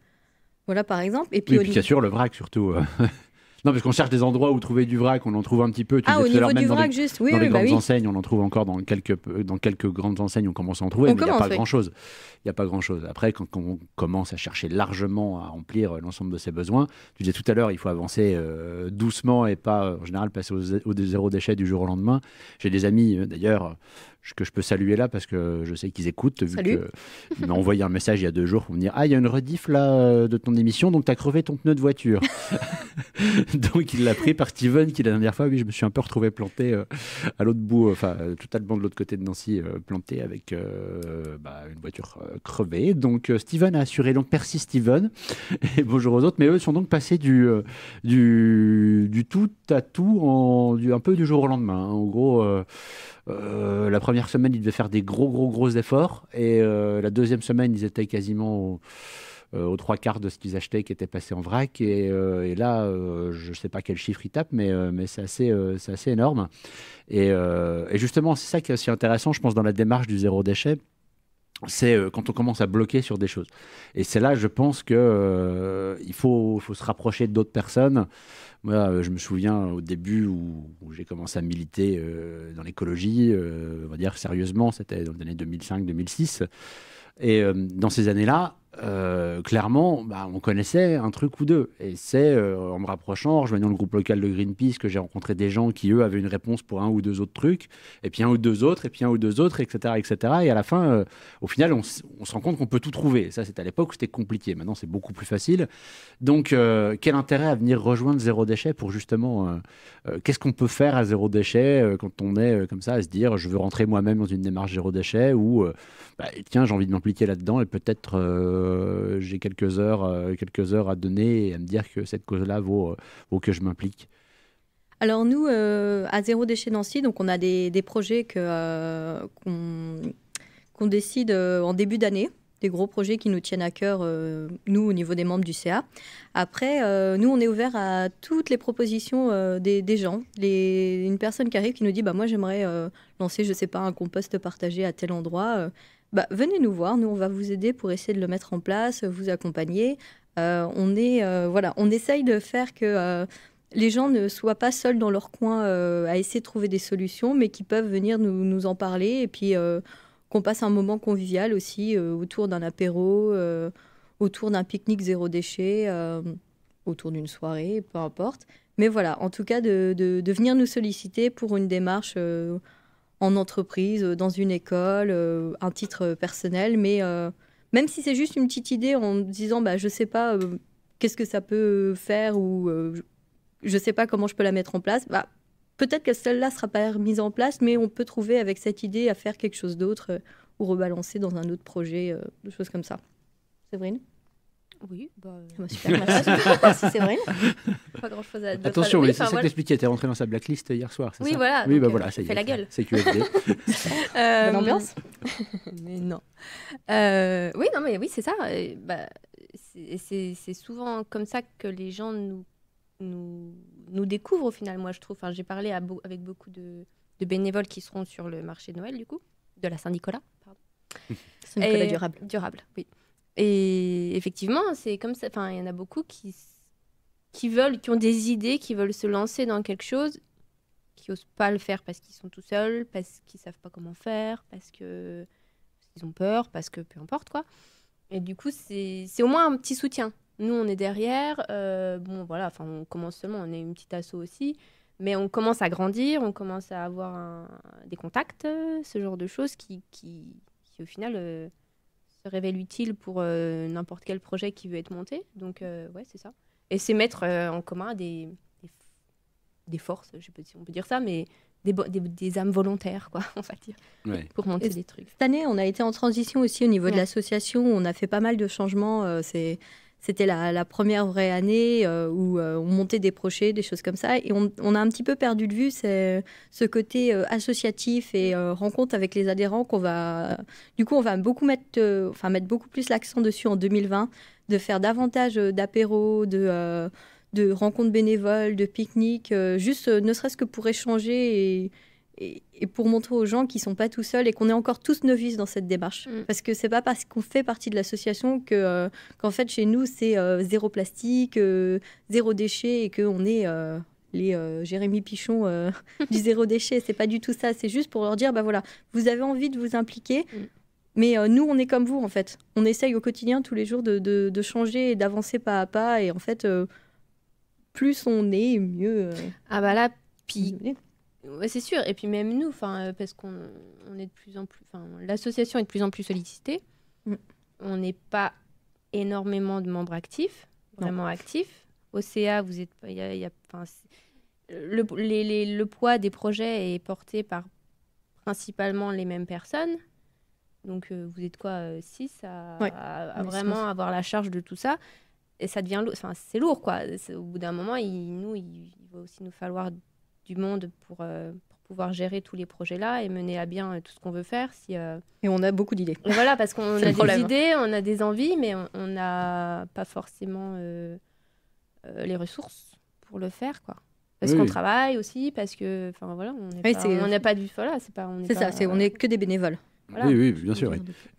voilà, par exemple. Et puis, oui, et puis bien sûr, le vrac surtout. [laughs] Non, parce qu'on cherche des endroits où trouver du vrac, on en trouve un petit peu. Tu ah, au niveau du vrac, juste. Oui, dans les bah grandes enseignes, on en trouve encore dans quelques, dans quelques grandes enseignes, on commence à en trouver, mais il n'y a pas grand-chose. Il n'y a pas grand-chose. Après, quand, on commence à chercher largement à remplir euh, l'ensemble de ses besoins, tu disais tout à l'heure, il faut avancer euh, doucement et pas, en général, passer au, au zéro déchet du jour au lendemain. J'ai des amis, euh, d'ailleurs, que je peux saluer là parce que je sais qu'ils écoutent, vu qu'ils m'ont envoyé un message il y a deux jours pour me dire Ah, il y a une rediff là euh, de ton émission, donc tu as crevé ton pneu de voiture. [laughs] donc il l'a pris par Steven qui, la dernière fois, oui, je me suis un peu retrouvé planté euh, à l'autre bout, euh, enfin, totalement de l'autre côté de Nancy, planté avec bah, une voiture crevée. Donc Steven a assuré, donc merci Steven, [laughs] et bonjour aux autres, mais eux sont donc passés du, du, du tout à tout, en, du, un peu du jour au lendemain. Hein. En gros, euh, la première semaine, ils devaient faire des gros, gros, gros efforts. Et euh, la deuxième semaine, ils étaient quasiment aux euh, trois quarts de ce qu'ils achetaient qui était passé en vrac. Et, là, je ne sais pas quel chiffre ils tapent, mais, mais c'est assez, assez énorme. Et, et justement, c'est ça qui est aussi intéressant, je pense, dans la démarche du zéro déchet c'est euh, quand on commence à bloquer sur des choses. Et c'est là, je pense qu'il euh, faut, se rapprocher d'autres personnes. Moi, euh, je me souviens au début où, j'ai commencé à militer dans l'écologie, on va dire sérieusement, c'était dans les années 2005-2006. Et dans ces années-là, euh, clairement, bah, on connaissait un truc ou deux. Et c'est euh, en me rapprochant, en rejoignant le groupe local de Greenpeace, que j'ai rencontré des gens qui, eux, avaient une réponse pour un ou deux autres trucs, et puis un ou deux autres, et puis un ou deux autres, etc. etc. Et à la fin, euh, au final, on, se rend compte qu'on peut tout trouver. Ça, c'était à l'époque où c'était compliqué. Maintenant, c'est beaucoup plus facile. Donc, quel intérêt à venir rejoindre Zéro Déchet pour justement, qu'est-ce qu'on peut faire à Zéro Déchet quand on est comme ça, à se dire, je veux rentrer moi-même dans une démarche Zéro Déchet, ou, bah, tiens, j'ai envie de m'impliquer là-dedans, et peut-être euh, j'ai quelques heures, euh, quelques heures à donner et à me dire que cette cause-là vaut, euh, que je m'implique. Alors nous, à Zéro Déchet Nancy, donc on a des, projets qu'on décide en début d'année, des gros projets qui nous tiennent à cœur, nous, au niveau des membres du CA. Après, nous, on est ouvert à toutes les propositions des, gens. une personne qui arrive qui nous dit, bah, moi, j'aimerais lancer, je ne sais pas, un compost partagé à tel endroit. Bah, venez nous voir, nous on va vous aider pour essayer de le mettre en place, vous accompagner. Euh, on est euh, voilà, on essaye de faire que euh, les gens ne soient pas seuls dans leur coin à essayer de trouver des solutions, mais qui peuvent venir nous, nous en parler et puis qu'on passe un moment convivial aussi autour d'un apéro, autour d'un pique-nique zéro déchet, autour d'une soirée, peu importe. Mais voilà, en tout cas de, de venir nous solliciter pour une démarche en entreprise, euh, dans une école, euh, un titre euh, personnel. Mais même si c'est juste une petite idée en disant, bah, je ne sais pas qu'est-ce que ça peut faire ou je ne sais pas comment je peux la mettre en place, bah, peut-être que celle-là ne sera pas mise en place, mais on peut trouver avec cette idée à faire quelque chose d'autre ou rebalancer dans un autre projet, des choses comme ça. Séverine oui, bah. Euh. Ah, bah super, bah, merci, vrai. Pas grand chose à Attention, c'est ça que t'expliquais, t'es rentré dans sa blacklist hier soir, oui, Voilà, oui, bah, euh, ça y est. la gueule. C'est [laughs] euh, Mais non. oui, non, mais oui, c'est ça. c'est souvent comme ça que les gens nous, nous, nous découvrent au final, moi, je trouve. Enfin, J'ai parlé à avec beaucoup de, bénévoles qui seront sur le marché de Noël, du coup, de la Saint-Nicolas, Saint-Nicolas durable. Durable, oui. Et effectivement, c'est comme ça. Enfin, il y en a beaucoup qui, qui veulent, qui ont des idées, qui veulent se lancer dans quelque chose, qui n'osent pas le faire parce qu'ils sont tout seuls, parce qu'ils savent pas comment faire, parce que ont peur, parce que peu importe quoi. Et du coup, c'est au moins un petit soutien. Nous, on est derrière. Euh, bon, voilà. Enfin, on commence seulement. On est une petite asso aussi. Mais on commence à grandir, on commence à avoir des contacts, ce genre de choses qui, qui, qui au final, euh, se révèle utile pour euh, n'importe quel projet qui veut être monté. Donc, euh, ouais, c'est ça. Et c'est mettre euh, en commun des, des, forces, je sais si on peut dire ça, mais des, des, âmes volontaires, quoi, [laughs] on va dire, pour monter des trucs. Cette année, on a été en transition aussi au niveau de l'association. On a fait pas mal de changements. c'est c'était la, première vraie année euh, où euh, on montait des projets, des choses comme ça. Et on, a un petit peu perdu de vue ce côté euh, associatif et rencontre avec les adhérents qu'on va. Du coup, on va beaucoup mettre, enfin, mettre beaucoup plus l'accent dessus en 2020, de faire davantage d'apéros, de rencontres bénévoles, de pique-niques, juste ne serait-ce que pour échanger et, et, pour montrer aux gens qu'ils sont pas tout seuls et qu'on est encore tous novices dans cette démarche. Mm. Parce que c'est pas parce qu'on fait partie de l'association que euh, qu'en fait chez nous c'est euh, zéro plastique, euh, zéro déchet et qu'on est les Jérémy Pichon [laughs] du zéro déchet. C'est pas du tout ça. C'est juste pour leur dire bah voilà, vous avez envie de vous impliquer. Mm. Mais nous, on est comme vous, en fait. On essaye au quotidien, tous les jours, de, changer et d'avancer pas à pas. Et en fait, plus on est, mieux. Ah bah là, puis c'est sûr. Et puis même nous, enfin, euh, parce qu'on est de plus en plus, enfin, l'association est de plus en plus sollicitée. Mm. On n'est pas énormément de membres actifs, vraiment actifs. Au CA, vous êtes, y a, le, poids des projets est porté par principalement les mêmes personnes. Donc euh, vous êtes quoi 6 euh, à, vraiment avoir la charge de tout ça. Et ça devient Enfin, c'est lourd, quoi. Au bout d'un moment, nous, il, il, va aussi nous falloir du monde euh, pour, pouvoir gérer tous les projets-là et mener à bien euh, tout ce qu'on veut faire. Si, euh, Et on a beaucoup d'idées. Voilà, parce qu'on [laughs] a des idées, on a des envies, mais on n'a pas forcément les ressources pour le faire, quoi. Parce qu'on travaille aussi, parce que, enfin voilà, on n'est pas, pas du, voilà, c'est pas, on est, ça, c'est, on est que des bénévoles. Oui, bien sûr.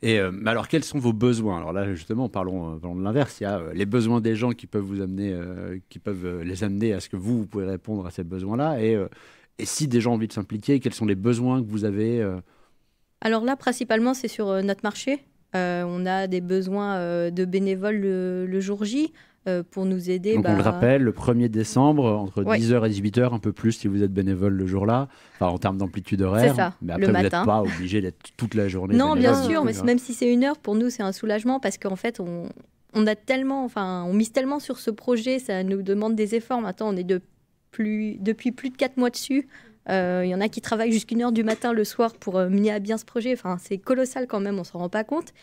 Euh, alors, quels sont vos besoins Alors là, justement, euh, parlons, de l'inverse. Il y a euh, les besoins des gens qui peuvent vous amener, qui peuvent les amener à ce que vous, pouvez répondre à ces besoins-là. Et, si des gens ont envie de s'impliquer, quels sont les besoins que vous avez Alors là, principalement, c'est sur notre marché. on a des besoins de bénévoles le jour J. Euh, pour nous aider. on le bah, rappelle, le 1er décembre, entre 10h et 18h, un peu plus si vous êtes bénévole le jour-là, en termes d'amplitude horaire. mais après, vous n'êtes pas obligé d'être toute la journée. Non, bien sûr, mais euh, même si c'est une heure, pour nous, c'est un soulagement parce qu'en fait, on, on a tellement, enfin, on mise tellement sur ce projet, ça nous demande des efforts. Maintenant, on est plus, depuis plus de 4 mois dessus. Euh, il y en a qui travaillent jusqu'à 1h du matin le soir pour mener à bien ce projet. Enfin, c'est colossal quand même, on s'en rend pas compte.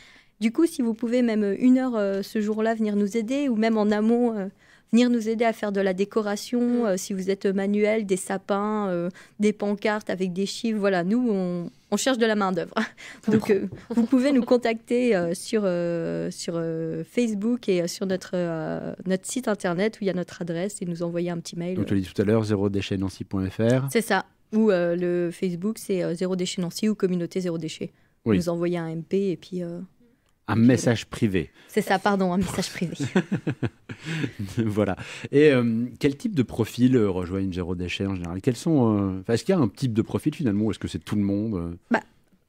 Du coup, si vous pouvez même euh, une heure euh, ce jour-là venir nous aider, ou même en amont, euh, venir nous aider à faire de la décoration, mm. si vous êtes manuel, des sapins, des pancartes avec des chiffres, voilà, nous, on, cherche de la main-d'œuvre. [laughs] Donc, vous pouvez nous contacter sur, sur Facebook et sur notre, notre site internet où il y a notre adresse et nous envoyer un petit mail. Donc, te l'ai dit tout à l'heure, zérodéchetnancy.fr. C'est ça. Ou le Facebook, c'est Zéro Déchet ou Communauté Zéro Déchet. Vous Nous envoyer un MP et puis. Un message privé. C'est ça, pardon, un message privé. [laughs] voilà. Et euh, quel type de profil euh, rejoignent zéro déchet en général Quels sont euh, Est-ce qu'il y a un type de profil finalement ou est-ce que c'est tout le monde bah,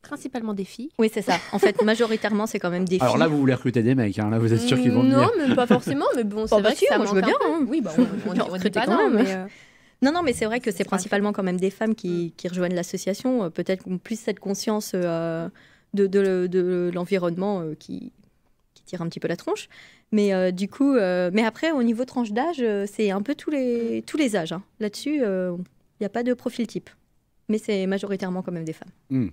Principalement des filles. Oui, c'est ça. En fait, majoritairement, c'est quand même des filles. Alors là, vous voulez recruter des mecs, hein, là, vous êtes sûr qu'ils vont venir Non, mais pas forcément, mais bon, c'est vrai bah je veux bien. Hein. Oui, bah, on, on, recruter non, Non, mais c'est vrai que c'est principalement quand même des femmes qui, rejoignent l'association. Peut-être qu'on puisse cette conscience de, l'environnement euh, qui, tire un petit peu la tronche. Mais euh, du coup, euh, mais après, au niveau tranche d'âge, c'est un peu tous les, tous les âges. Hein. Là-dessus, il n'y a pas de profil type. Mais c'est majoritairement quand même des femmes. Hmm. Hmm.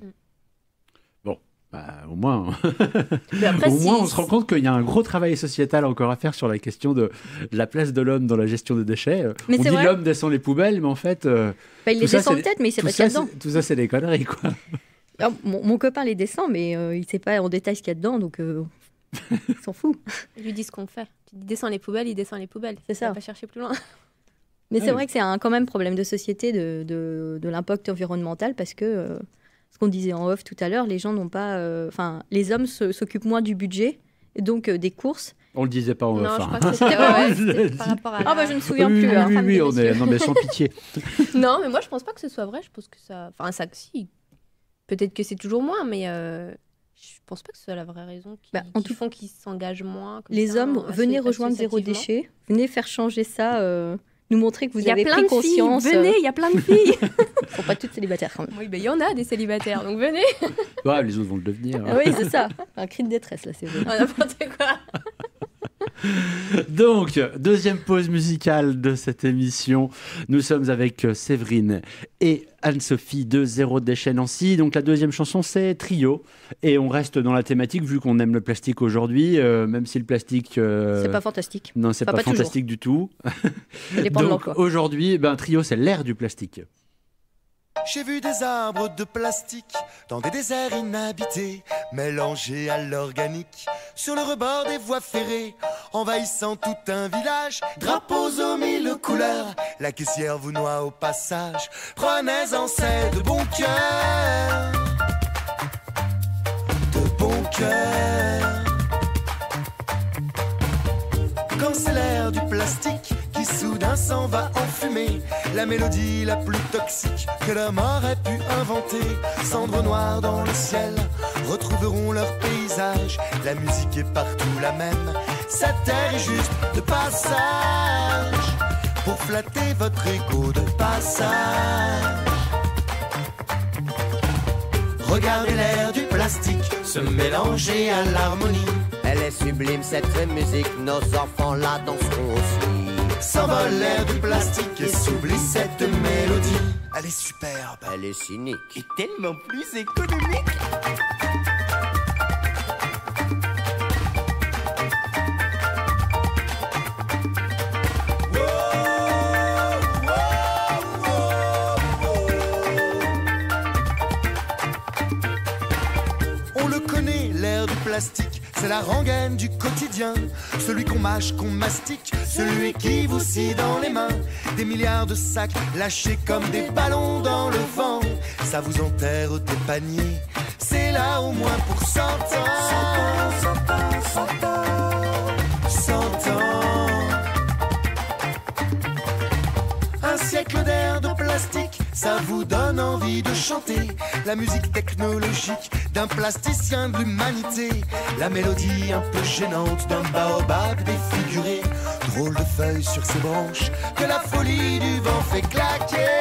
Bon, bah, au moins, hein. [laughs] au moins on se rend compte qu'il y a un gros travail sociétal encore à faire sur la question de la place de l'homme dans la gestion des déchets. on dit l'homme descend les poubelles, mais en fait. Bah, il les descend peut-être, mais il pas ça, Tout ça, c'est des conneries, quoi mon, copain les descend, mais euh, il ne sait pas en détail ce qu'il y a dedans, donc euh, il s'en fout. [laughs] Il lui dit ce qu'on fait. Il descend les poubelles, il descend les poubelles. C'est ça. On va pas chercher plus loin. [laughs] Mais c'est ah vrai que c'est un quand même problème de société de, l'impact environnemental parce que euh, ce qu'on disait en off tout à l'heure, les gens n'ont pas, enfin, les hommes s'occupent moins du budget, donc des courses. On le disait pas en off. Non, je crois hein. que ouais, [laughs] par rapport à. Ah bah je me souviens plus. Oui, hein. ah, on est. Non mais sans pitié. non mais moi je pense pas que ce soit vrai. Je pense que ça. Enfin ça si Peut-être que c'est toujours moins, mais euh, je pense pas que ce soit la vraie raison qui, bah, qui font qu'ils s'engagent moins. les hommes, venez rejoindre Zéro Déchet, venez faire changer ça, euh, nous montrer que vous y avez pris conscience. Filles, venez, il y a plein de filles. Euh. [laughs] Ils sont pas toutes célibataires quand même. Oui, mais il y en a des célibataires, donc venez. [laughs] les autres vont le devenir. Hein. Oui, c'est ça. Un cri de détresse là, c'est vrai. Oh, n'importe quoi. Donc, deuxième pause musicale de cette émission. Nous sommes avec euh, Séverine et Anne-Sophie de Zéro Déchet Nancy. Donc, la deuxième chanson, c'est Trio. Et on reste dans la thématique, vu qu'on aime le plastique aujourd'hui, euh, même si le plastique. Euh, c'est pas fantastique. Non, c'est pas, fantastique du tout. [laughs] Donc, aujourd'hui, ben, Trio, c'est l'ère du plastique. J'ai vu des arbres de plastique dans des déserts inhabités, mélangés à l'organique, sur le rebord des voies ferrées, envahissant tout un village, drapeaux aux mille couleurs, la caissière vous noie au passage, prenez-en c'est de bon cœur, de bon cœur. Quand c'est l'air du plastique, qui soudain s'en va enfumer La mélodie la plus toxique que l'homme aurait pu inventer. Cendres noires dans le ciel retrouveront leur paysage. La musique est partout la même, Cette terre est juste de passage. Pour flatter votre écho de passage. Regardez l'air du plastique se mélanger à l'harmonie. Elle est sublime cette musique, nos enfants la danseront aussi s'envole l'air du plastique et s'oublie cette mélodie. Elle est superbe. Elle est cynique. Et tellement plus économique. On le connaît l'air plastique, C'est la rengaine du celui qu'on mâche, qu'on mastique, celui qui vous scie dans les mains, des milliards de sacs lâchés comme des ballons dans le vent, ça vous enterre des paniers, c'est là au moins pour ans ans, Un siècle d'air de plastique, ça vous donne envie de chanter la musique technologique d'un plasticien de l'humanité, la mélodie un peu gênante d'un baobab défiguré, drôle de feuilles sur ses branches que la folie du vent fait claquer,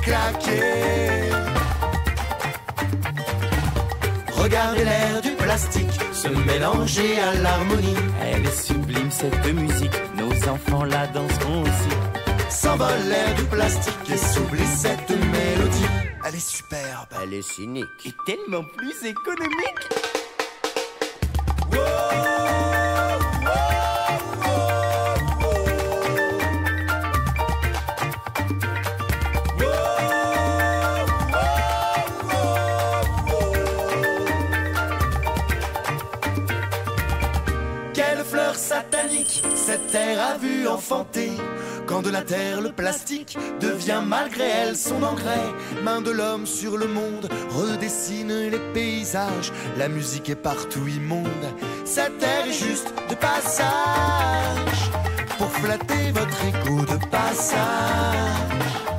claquer. Regardez l'air du plastique se mélanger à l'harmonie. Elle est sublime cette musique, nos enfants la danseront aussi. S'envole l'air du plastique et s'oublie cette musique elle est superbe. Elle est cynique. Et tellement plus économique. Quelle fleur satanique, cette terre a vue enfanter de la terre le plastique devient malgré elle son engrais, main de l'homme sur le monde redessine les paysages, la musique est partout immonde, cette terre est juste de passage, pour flatter votre écho de passage.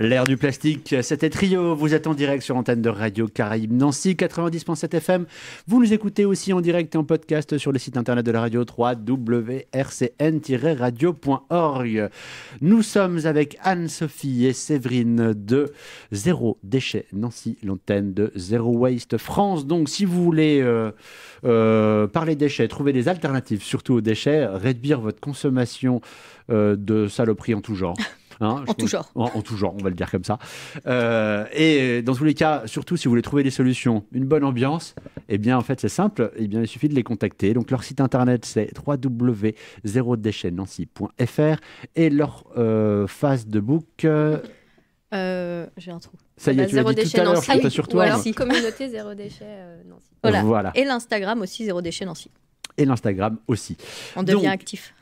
L'ère du plastique, c'était Trio. Vous êtes en direct sur l'antenne de Radio Caraïbes Nancy 90.7 FM. Vous nous écoutez aussi en direct et en podcast sur le site internet de la radio 3 wrcn-radio.org. Nous sommes avec Anne-Sophie et Séverine de Zéro Déchet Nancy, l'antenne de Zéro Waste France. Donc, si vous voulez euh, euh, parler déchets, trouver des alternatives surtout aux déchets, réduire votre consommation euh, de saloperies en tout genre. [laughs] Hein, en tout genre. En, tout genre, on va le dire comme ça. Euh, et euh, dans tous les cas, surtout si vous voulez trouver des solutions, une bonne ambiance, eh bien en fait c'est simple, eh bien, il suffit de les contacter. Donc leur site internet c'est www.zéro-déchets-nancy.fr et leur euh, phase de book... Euh, j'ai un trou. Ça y est, bah, tu dit tout à l'heure, sur toi. Hein. communauté zéro déchet Nancy. Voilà. Et l'Instagram aussi, zéro déchet Nancy. Et l'Instagram aussi. On devient actif.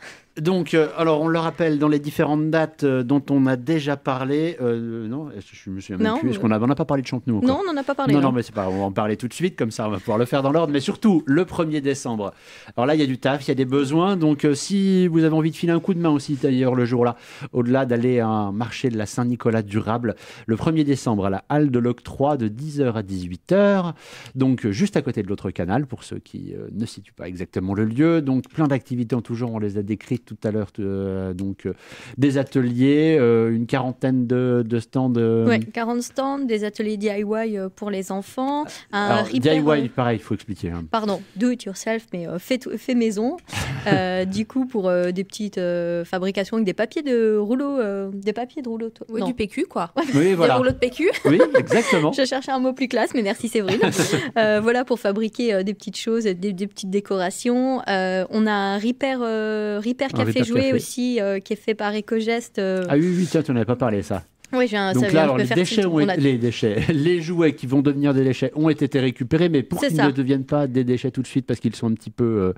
Donc, euh, alors, on le rappelle dans les différentes dates euh, dont on a déjà parlé. Euh, non, je me souviens même plus. Est-ce qu'on n'a pas parlé de Chantenou Non, on n'en a pas parlé. Non, non, mais c'est pas. On va en parler tout de suite, comme ça, on va pouvoir le faire dans l'ordre. Mais surtout, le 1er décembre. Alors là, il y a du taf, il y a des besoins. Donc, euh, si vous avez envie de filer un coup de main aussi, d'ailleurs, le jour-là, au-delà d'aller à un marché de la Saint-Nicolas durable, le 1er décembre à la Halle de l'Octroi de 10h à 18h. Donc, juste à côté de l'autre canal, pour ceux qui ne situent pas exactement le lieu. Donc, plein d'activités en tout on les a décrites tout à l'heure. Euh, donc, euh, des ateliers, euh, une quarantaine de, stands. Oui, 40 stands, des ateliers DIY pour les enfants. Un DIY, pareil, il faut expliquer. Hein. Pardon, do it yourself, mais fait, fait, maison. [laughs] du coup, pour des petites fabrications avec des papiers de rouleaux, des papiers de rouleaux. du PQ, quoi. Oui, voilà. Des rouleaux de PQ. Oui, exactement. [laughs] Je cherchais un mot plus classe, mais merci Séverine. [laughs] voilà, pour fabriquer des petites choses, des, petites décorations. on a un repair, euh, Café jouer aussi, euh, qui est fait par EcoGest. Euh. Ah oui, tu n'en avais pas parlé, ça. Oui, j'ai un Donc là, les, déchets les déchets, [laughs] les jouets qui vont devenir des déchets ont été récupérés, mais pour qu'ils ne deviennent pas des déchets tout de suite parce qu'ils sont un petit peu euh,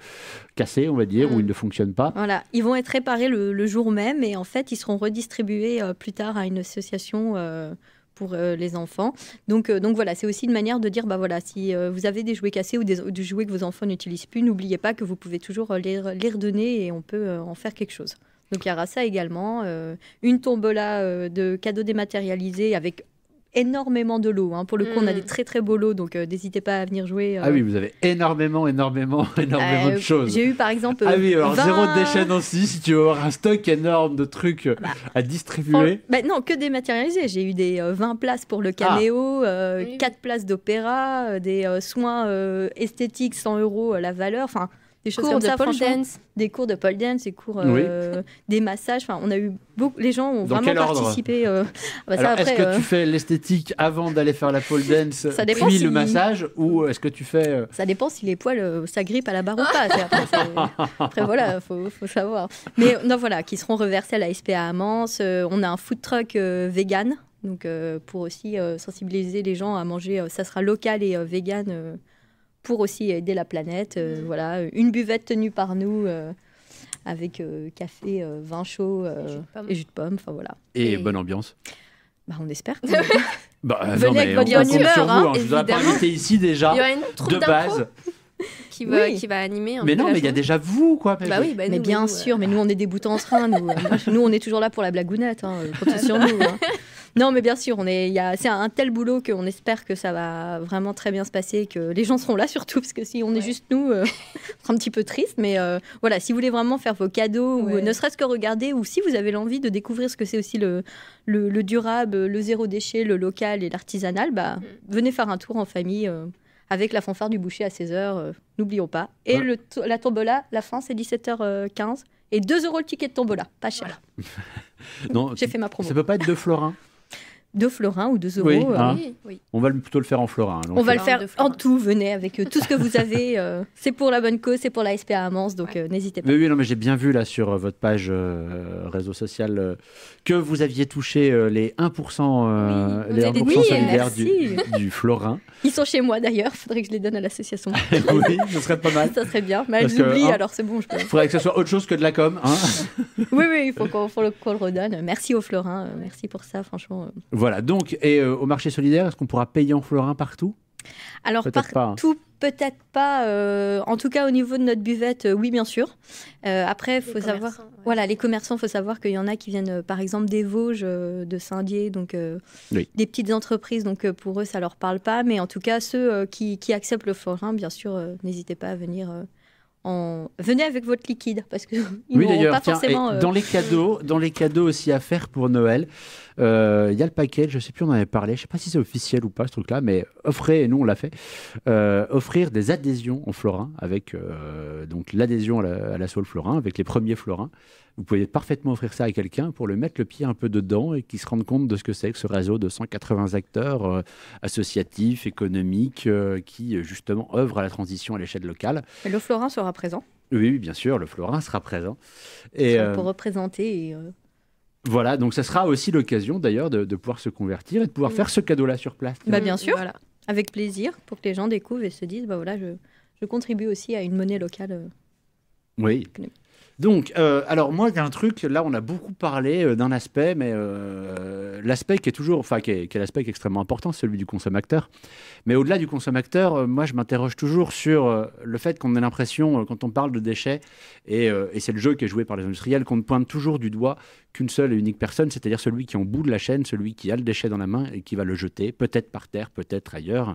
cassés, on va dire, ou hum. ils ne fonctionnent pas. Voilà, ils vont être réparés le, jour même et en fait, ils seront redistribués plus tard à une association pour euh, les enfants. Donc, euh, donc voilà, c'est aussi une manière de dire, bah voilà, si euh, vous avez des jouets cassés ou des, jouets que vos enfants n'utilisent plus, n'oubliez pas que vous pouvez toujours les, redonner et on peut en faire quelque chose. Donc il y aura ça également, une tombola de cadeaux dématérialisés avec énormément de lots. Hein. Pour le coup, on a hmm. des très très beaux lots, donc euh, n'hésitez pas à venir jouer. Euh. Ah oui, vous avez énormément, énormément, [laughs] énormément de euh, choses. J'ai eu par exemple. ah oui, alors zéro déchet aussi, si tu veux avoir un stock énorme de trucs bah, à distribuer. En... Bah, non, que dématérialisé. J'ai eu des 20 places pour le caméo, ah. quatre 4 places d'opéra, des soins esthétiques 100 euros la valeur. Enfin, des choses cours de pole dance. Des cours de pole dance, des cours, euh, des massages. Enfin, on a eu beaucoup. Les gens ont vraiment participé. Euh, ah bah est-ce que euh, tu fais l'esthétique avant d'aller faire la pole dance, puis le massage, ou est-ce que tu fais Ça dépend si les poils s'agrippent à la barre ou pas. Après, voilà, faut, faut savoir. Mais non, voilà, qui seront reversés à la SPA à on a un food truck vegan donc pour aussi sensibiliser les gens à manger, ça sera local et vegan pour aussi aider la planète. Euh, mhm. voilà, une buvette tenue par nous. Euh, avec euh, café, vin chaud et jus de pomme. Enfin voilà. Et, bonne ambiance. Bah, on espère. [laughs] Que... bah, Venez bonne humeur. Hein. je vous pas invité ici déjà Il y a une troupe de base. Qui va, qui va, animer. mais non, mais il y a déjà vous, quoi. Bah bah mais bien sûr, mais nous, on est des boutons en train. Nous, [laughs] nous, on est toujours là pour la blagounette. Hein, non, mais bien sûr, on est, c'est un tel boulot qu'on espère que ça va vraiment très bien se passer, que les gens seront là [laughs] surtout, parce que si on est juste nous, euh, un petit peu triste. Mais euh, voilà, si vous voulez vraiment faire vos cadeaux, ou ne serait-ce que regarder, ou si vous avez l'envie de découvrir ce que c'est aussi le, le, durable, le zéro déchet, le local et l'artisanal, bah, mm. venez faire un tour en famille. Euh, avec la fanfare du boucher à 16h, n'oublions pas. Et la tombola, la fin, c'est 17h15. Et 2 euros le ticket de tombola, pas cher. [laughs] J'ai fait ma promo. Ça peut pas être 2 florins de florins ou de euros. Ah. Oui, oui, On va plutôt le faire en florins. on va le euh. faire en tout, venez avec euh, tout ce que vous avez. Euh, [laughs] c'est pour la bonne cause, c'est pour la SPA Amance, donc n'hésitez pas. Mais oui, non, mais j'ai bien vu là sur votre page réseau social que vous aviez touché les 1%, les du, florin. [laughs] Ils sont chez moi d'ailleurs, faudrait que je les donne à l'association. [laughs] oui, ce serait pas mal. ça serait bien, mais elles hein, alors c'est bon. Il faudrait que ce soit autre chose que de la com. Hein. oui, oui, il faut qu'on le, redonne. Merci aux florins, merci pour ça, franchement. Voilà, donc, et euh, au marché solidaire, est-ce qu'on pourra payer en florin partout alors hein. partout, peut-être pas. Euh, en tout cas, au niveau de notre buvette, euh, oui, bien sûr. après, il faut savoir, voilà, les commerçants, il faut savoir qu'il y en a qui viennent, par exemple, des Vosges, de Saint-Dié, donc des petites entreprises. Donc pour eux, ça leur parle pas. Mais en tout cas, ceux qui, acceptent le florin, bien sûr, n'hésitez pas à venir. En... Venez avec votre liquide parce que [laughs] ils oui, pas forcément. Dans les cadeaux, dans les cadeaux aussi à faire pour Noël, euh, il y a le paquet, je ne sais plus, on en avait parlé, je ne sais pas si c'est officiel ou pas ce truc-là, mais offrez, et nous on l'a fait, euh, offrir des adhésions en florin, avec euh, donc l'adhésion à, la, florin, avec les premiers florins. Vous pouvez parfaitement offrir ça à quelqu'un pour le mettre le pied un peu dedans et qu'il se rende compte de ce que c'est que ce réseau de 180 acteurs associatifs, économiques, qui justement œuvrent à la transition à l'échelle locale. Et le florin sera présent oui, bien sûr, le Florin sera présent. Et, pour représenter et voilà, donc ça sera aussi l'occasion d'ailleurs de, pouvoir se convertir et de pouvoir mm. faire ce cadeau-là sur place. Bah, bien sûr, voilà. avec plaisir, pour que les gens découvrent et se disent, bah voilà, je, contribue aussi à une monnaie locale. Euh, oui. Donc, euh, alors moi, un truc, là, on a beaucoup parlé euh, d'un aspect, mais euh, l'aspect qui est toujours, enfin, qui est, est l'aspect extrêmement important, celui du consommateur. Mais au-delà du consommateur, moi, je m'interroge toujours sur le fait qu'on a l'impression, quand on parle de déchets, et, c'est le jeu qui est joué par les industriels, qu'on ne pointe toujours du doigt qu'une seule et unique personne, c'est-à-dire celui qui est au bout de la chaîne, celui qui a le déchet dans la main et qui va le jeter, peut-être par terre, peut-être ailleurs.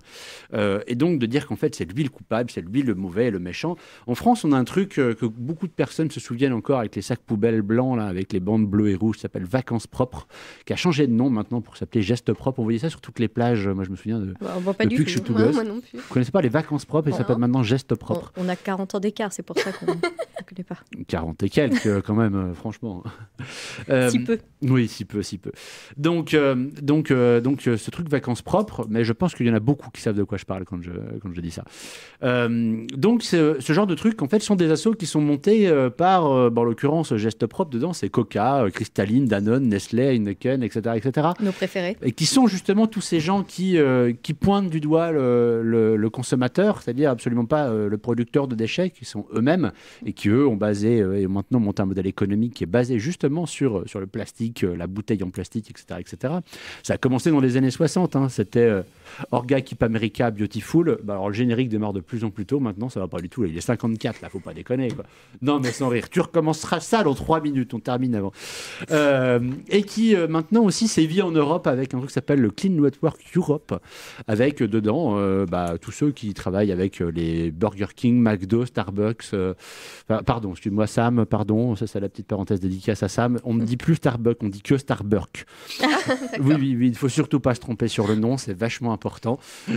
et donc, de dire qu'en fait, c'est lui le coupable, c'est lui le mauvais, le méchant. En France, on a un truc que beaucoup de personnes se viennent encore avec les sacs poubelles blancs, là, avec les bandes bleues et rouges, ça s'appelle Vacances Propres, qui a changé de nom maintenant pour s'appeler Geste Propre. On voyait ça sur toutes les plages. Euh, moi, je me souviens de. Bah, voit pas que je suis tout gosse. Moi non Vous connaissez pas les Vacances Propres et ça s'appelle maintenant Geste Propre. On, a 40 ans d'écart, c'est pour ça qu'on [laughs] ne connaît pas. 40 et quelques, euh, quand même, euh, franchement. si peu. Oui, si peu, si peu. Donc, donc, donc ce truc Vacances Propres, mais je pense qu'il y en a beaucoup qui savent de quoi je parle quand je, quand je dis ça. donc, ce, genre de truc en fait, sont des assauts qui sont montés par euh, bah, en l'occurrence, geste propre dedans, c'est Coca, euh, Cristalline, Danone, Nestlé, Heineken, etc., etc. Nos préférés. Et qui sont justement tous ces gens qui, euh, qui pointent du doigt le, consommateur, c'est-à-dire absolument pas le producteur de déchets, qui sont eux-mêmes et qui, eux, ont basé et maintenant montent un modèle économique qui est basé justement sur, sur le plastique, la bouteille en plastique, etc. etc. Ça a commencé dans les années 60. Hein. C'était Orga Keep America Beautiful. Bah, alors, le générique démarre de plus en plus tôt. Maintenant, ça va pas du tout. il est 54, là, faut pas déconner. Non, mais sans rire tu recommenceras ça dans trois minutes, on termine avant. Euh, et qui euh, maintenant aussi sévit en Europe avec un truc qui s'appelle le Clean Network Europe, avec euh, dedans bah, tous ceux qui travaillent avec les Burger King, McDo, Starbucks. pardon, excuse-moi Sam, pardon, ça c'est la petite parenthèse dédicace à Sam. On ne dit plus Starbucks, on dit que Starbucks. [laughs] oui, oui, oui, il faut surtout pas se tromper sur le nom, c'est vachement important. [laughs]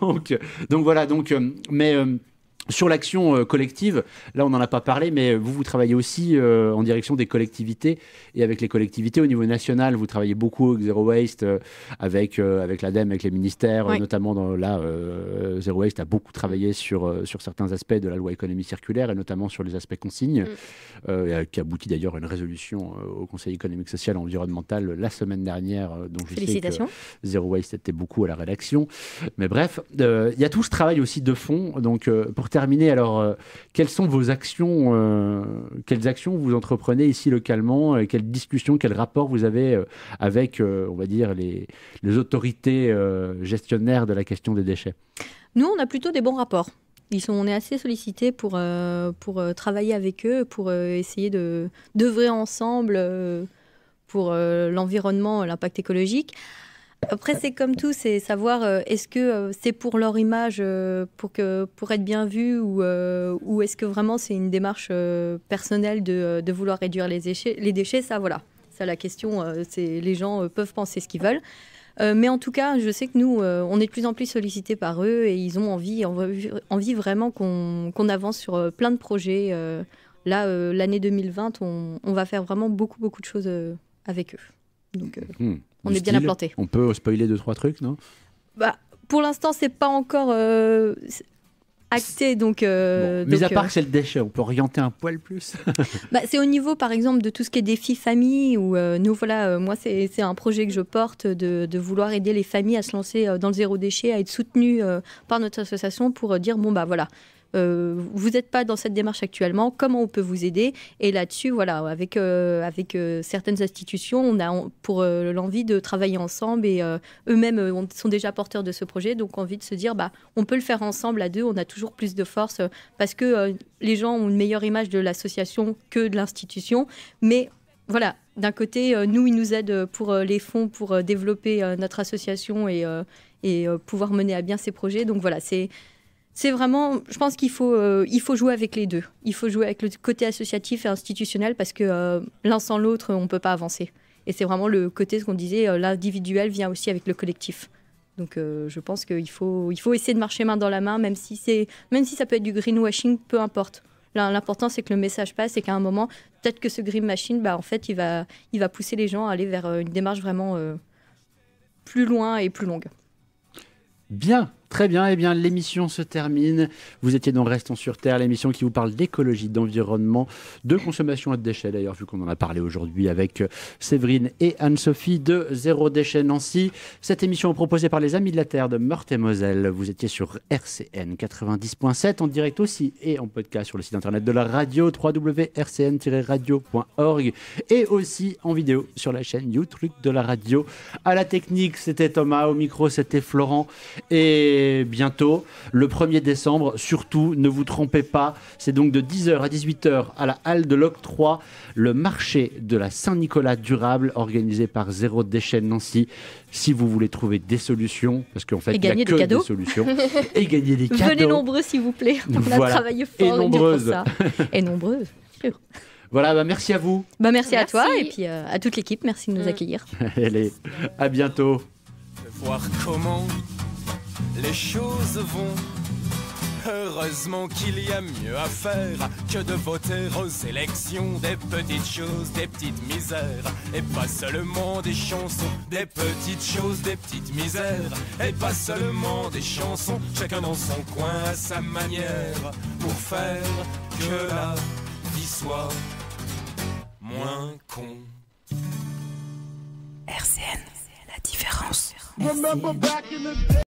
donc, donc voilà, donc, mais. Sur l'action euh, collective, là on n'en a pas parlé, mais vous, vous travaillez aussi euh, en direction des collectivités et avec les collectivités au niveau national. Vous travaillez beaucoup avec Zero Waste, euh, avec, avec l'ADEME, avec les ministères, notamment dans, là, Zero Waste a beaucoup travaillé sur, sur certains aspects de la loi économie circulaire et notamment sur les aspects consignes, mm. qui aboutit d'ailleurs à une résolution au Conseil économique, social et environnemental la semaine dernière. donc Félicitations. Je sais Zero Waste était beaucoup à la rédaction. Mais bref, il y a tout ce travail aussi de fond. Donc pour alors, euh, quelles sont vos actions euh, Quelles actions vous entreprenez ici localement euh, Quelles discussions, quels rapports vous avez avec, on va dire, les, autorités gestionnaires de la question des déchets Nous, on a plutôt des bons rapports. Ils sont, on est assez sollicités pour, pour travailler avec eux, pour essayer de d'œuvrer ensemble pour l'environnement, l'impact écologique. Après, c'est comme tout, c'est savoir euh, est-ce que euh, c'est pour leur image, euh, pour, que, pour être bien vu, ou, ou est-ce que vraiment c'est une démarche personnelle de, de, vouloir réduire les, déchets, les déchets Ça, voilà, ça la question, c'est les gens peuvent penser ce qu'ils veulent. mais en tout cas, je sais que nous, on est de plus en plus sollicités par eux et ils ont envie, envie vraiment qu'on avance sur plein de projets. là, l'année 2020, on, va faire vraiment beaucoup, beaucoup de choses avec eux. Donc, hmm on est bien implanté. On peut spoiler deux, trois trucs, non bah, Pour l'instant, c'est pas encore euh, acté. Euh, donc, mais à euh, part que c'est le déchet, on peut orienter un poil plus [laughs] bah, C'est au niveau, par exemple, de tout ce qui est défi famille, Ou euh, nous, voilà, moi, c'est un projet que je porte de, vouloir aider les familles à se lancer dans le zéro déchet, à être soutenues par notre association pour dire bon, bah voilà euh, vous n'êtes pas dans cette démarche actuellement, comment on peut vous aider Et là-dessus, voilà, avec, euh, avec euh, certaines institutions, on a pour l'envie de travailler ensemble et eux-mêmes sont déjà porteurs de ce projet, donc envie de se dire, bah, on peut le faire ensemble à deux, on a toujours plus de force parce que les gens ont une meilleure image de l'association que de l'institution, mais voilà, d'un côté, nous, ils nous aident pour les fonds, pour développer notre association et, et pouvoir mener à bien ces projets. Donc voilà, c'est c'est vraiment, je pense qu'il faut, euh, il faut jouer avec les deux. Il faut jouer avec le côté associatif et institutionnel parce que euh, l'un sans l'autre, on ne peut pas avancer. Et c'est vraiment le côté, ce qu'on disait, euh, l'individuel vient aussi avec le collectif. Donc je pense qu'il faut, il faut essayer de marcher main dans la main, même si, c'est, même si ça peut être du greenwashing, peu importe. L'important, c'est que le message passe et qu'à un moment, peut-être que ce green machine, bah, en fait, il va, il va pousser les gens à aller vers une démarche vraiment plus loin et plus longue. Bien, Très bien, eh bien l'émission se termine. Vous étiez dans Restons sur Terre, l'émission qui vous parle d'écologie, d'environnement, de consommation et de déchets. D'ailleurs, vu qu'on en a parlé aujourd'hui avec euh, Séverine et Anne-Sophie de Zéro Déchet Nancy. Cette émission est proposée par les Amis de la Terre de Meurthe-et-Moselle. Vous étiez sur RCN 90.7 en direct aussi et en podcast sur le site internet de la radio www.rcn-radio.org et aussi en vidéo sur la chaîne YouTube de la radio. À la technique, c'était Thomas. Au micro, c'était Florent. Et bientôt, le 1er décembre. Surtout, ne vous trompez pas, c'est donc de 10h à 18h à la Halle de 3 le marché de la Saint-Nicolas durable organisé par Zéro Déchet Nancy. Si vous voulez trouver des solutions, parce qu'en fait, il n'y a que des, solutions, et gagner des [laughs] cadeaux. Venez nombreux, s'il vous plaît. On fort et nombreuses. Pour ça. et nombreuses, Voilà, bah, merci à vous. Bah, merci, à toi et puis euh, à toute l'équipe. Merci de nous mm. accueillir. [laughs] Allez, à bientôt. Voir comment les choses vont. Heureusement qu'il y a mieux à faire que de voter aux élections des petites choses, des petites misères, et pas seulement des chansons, des petites choses, des petites misères, et pas seulement des chansons, chacun dans son coin à sa manière, pour faire que la vie soit moins con. RCN, la différence.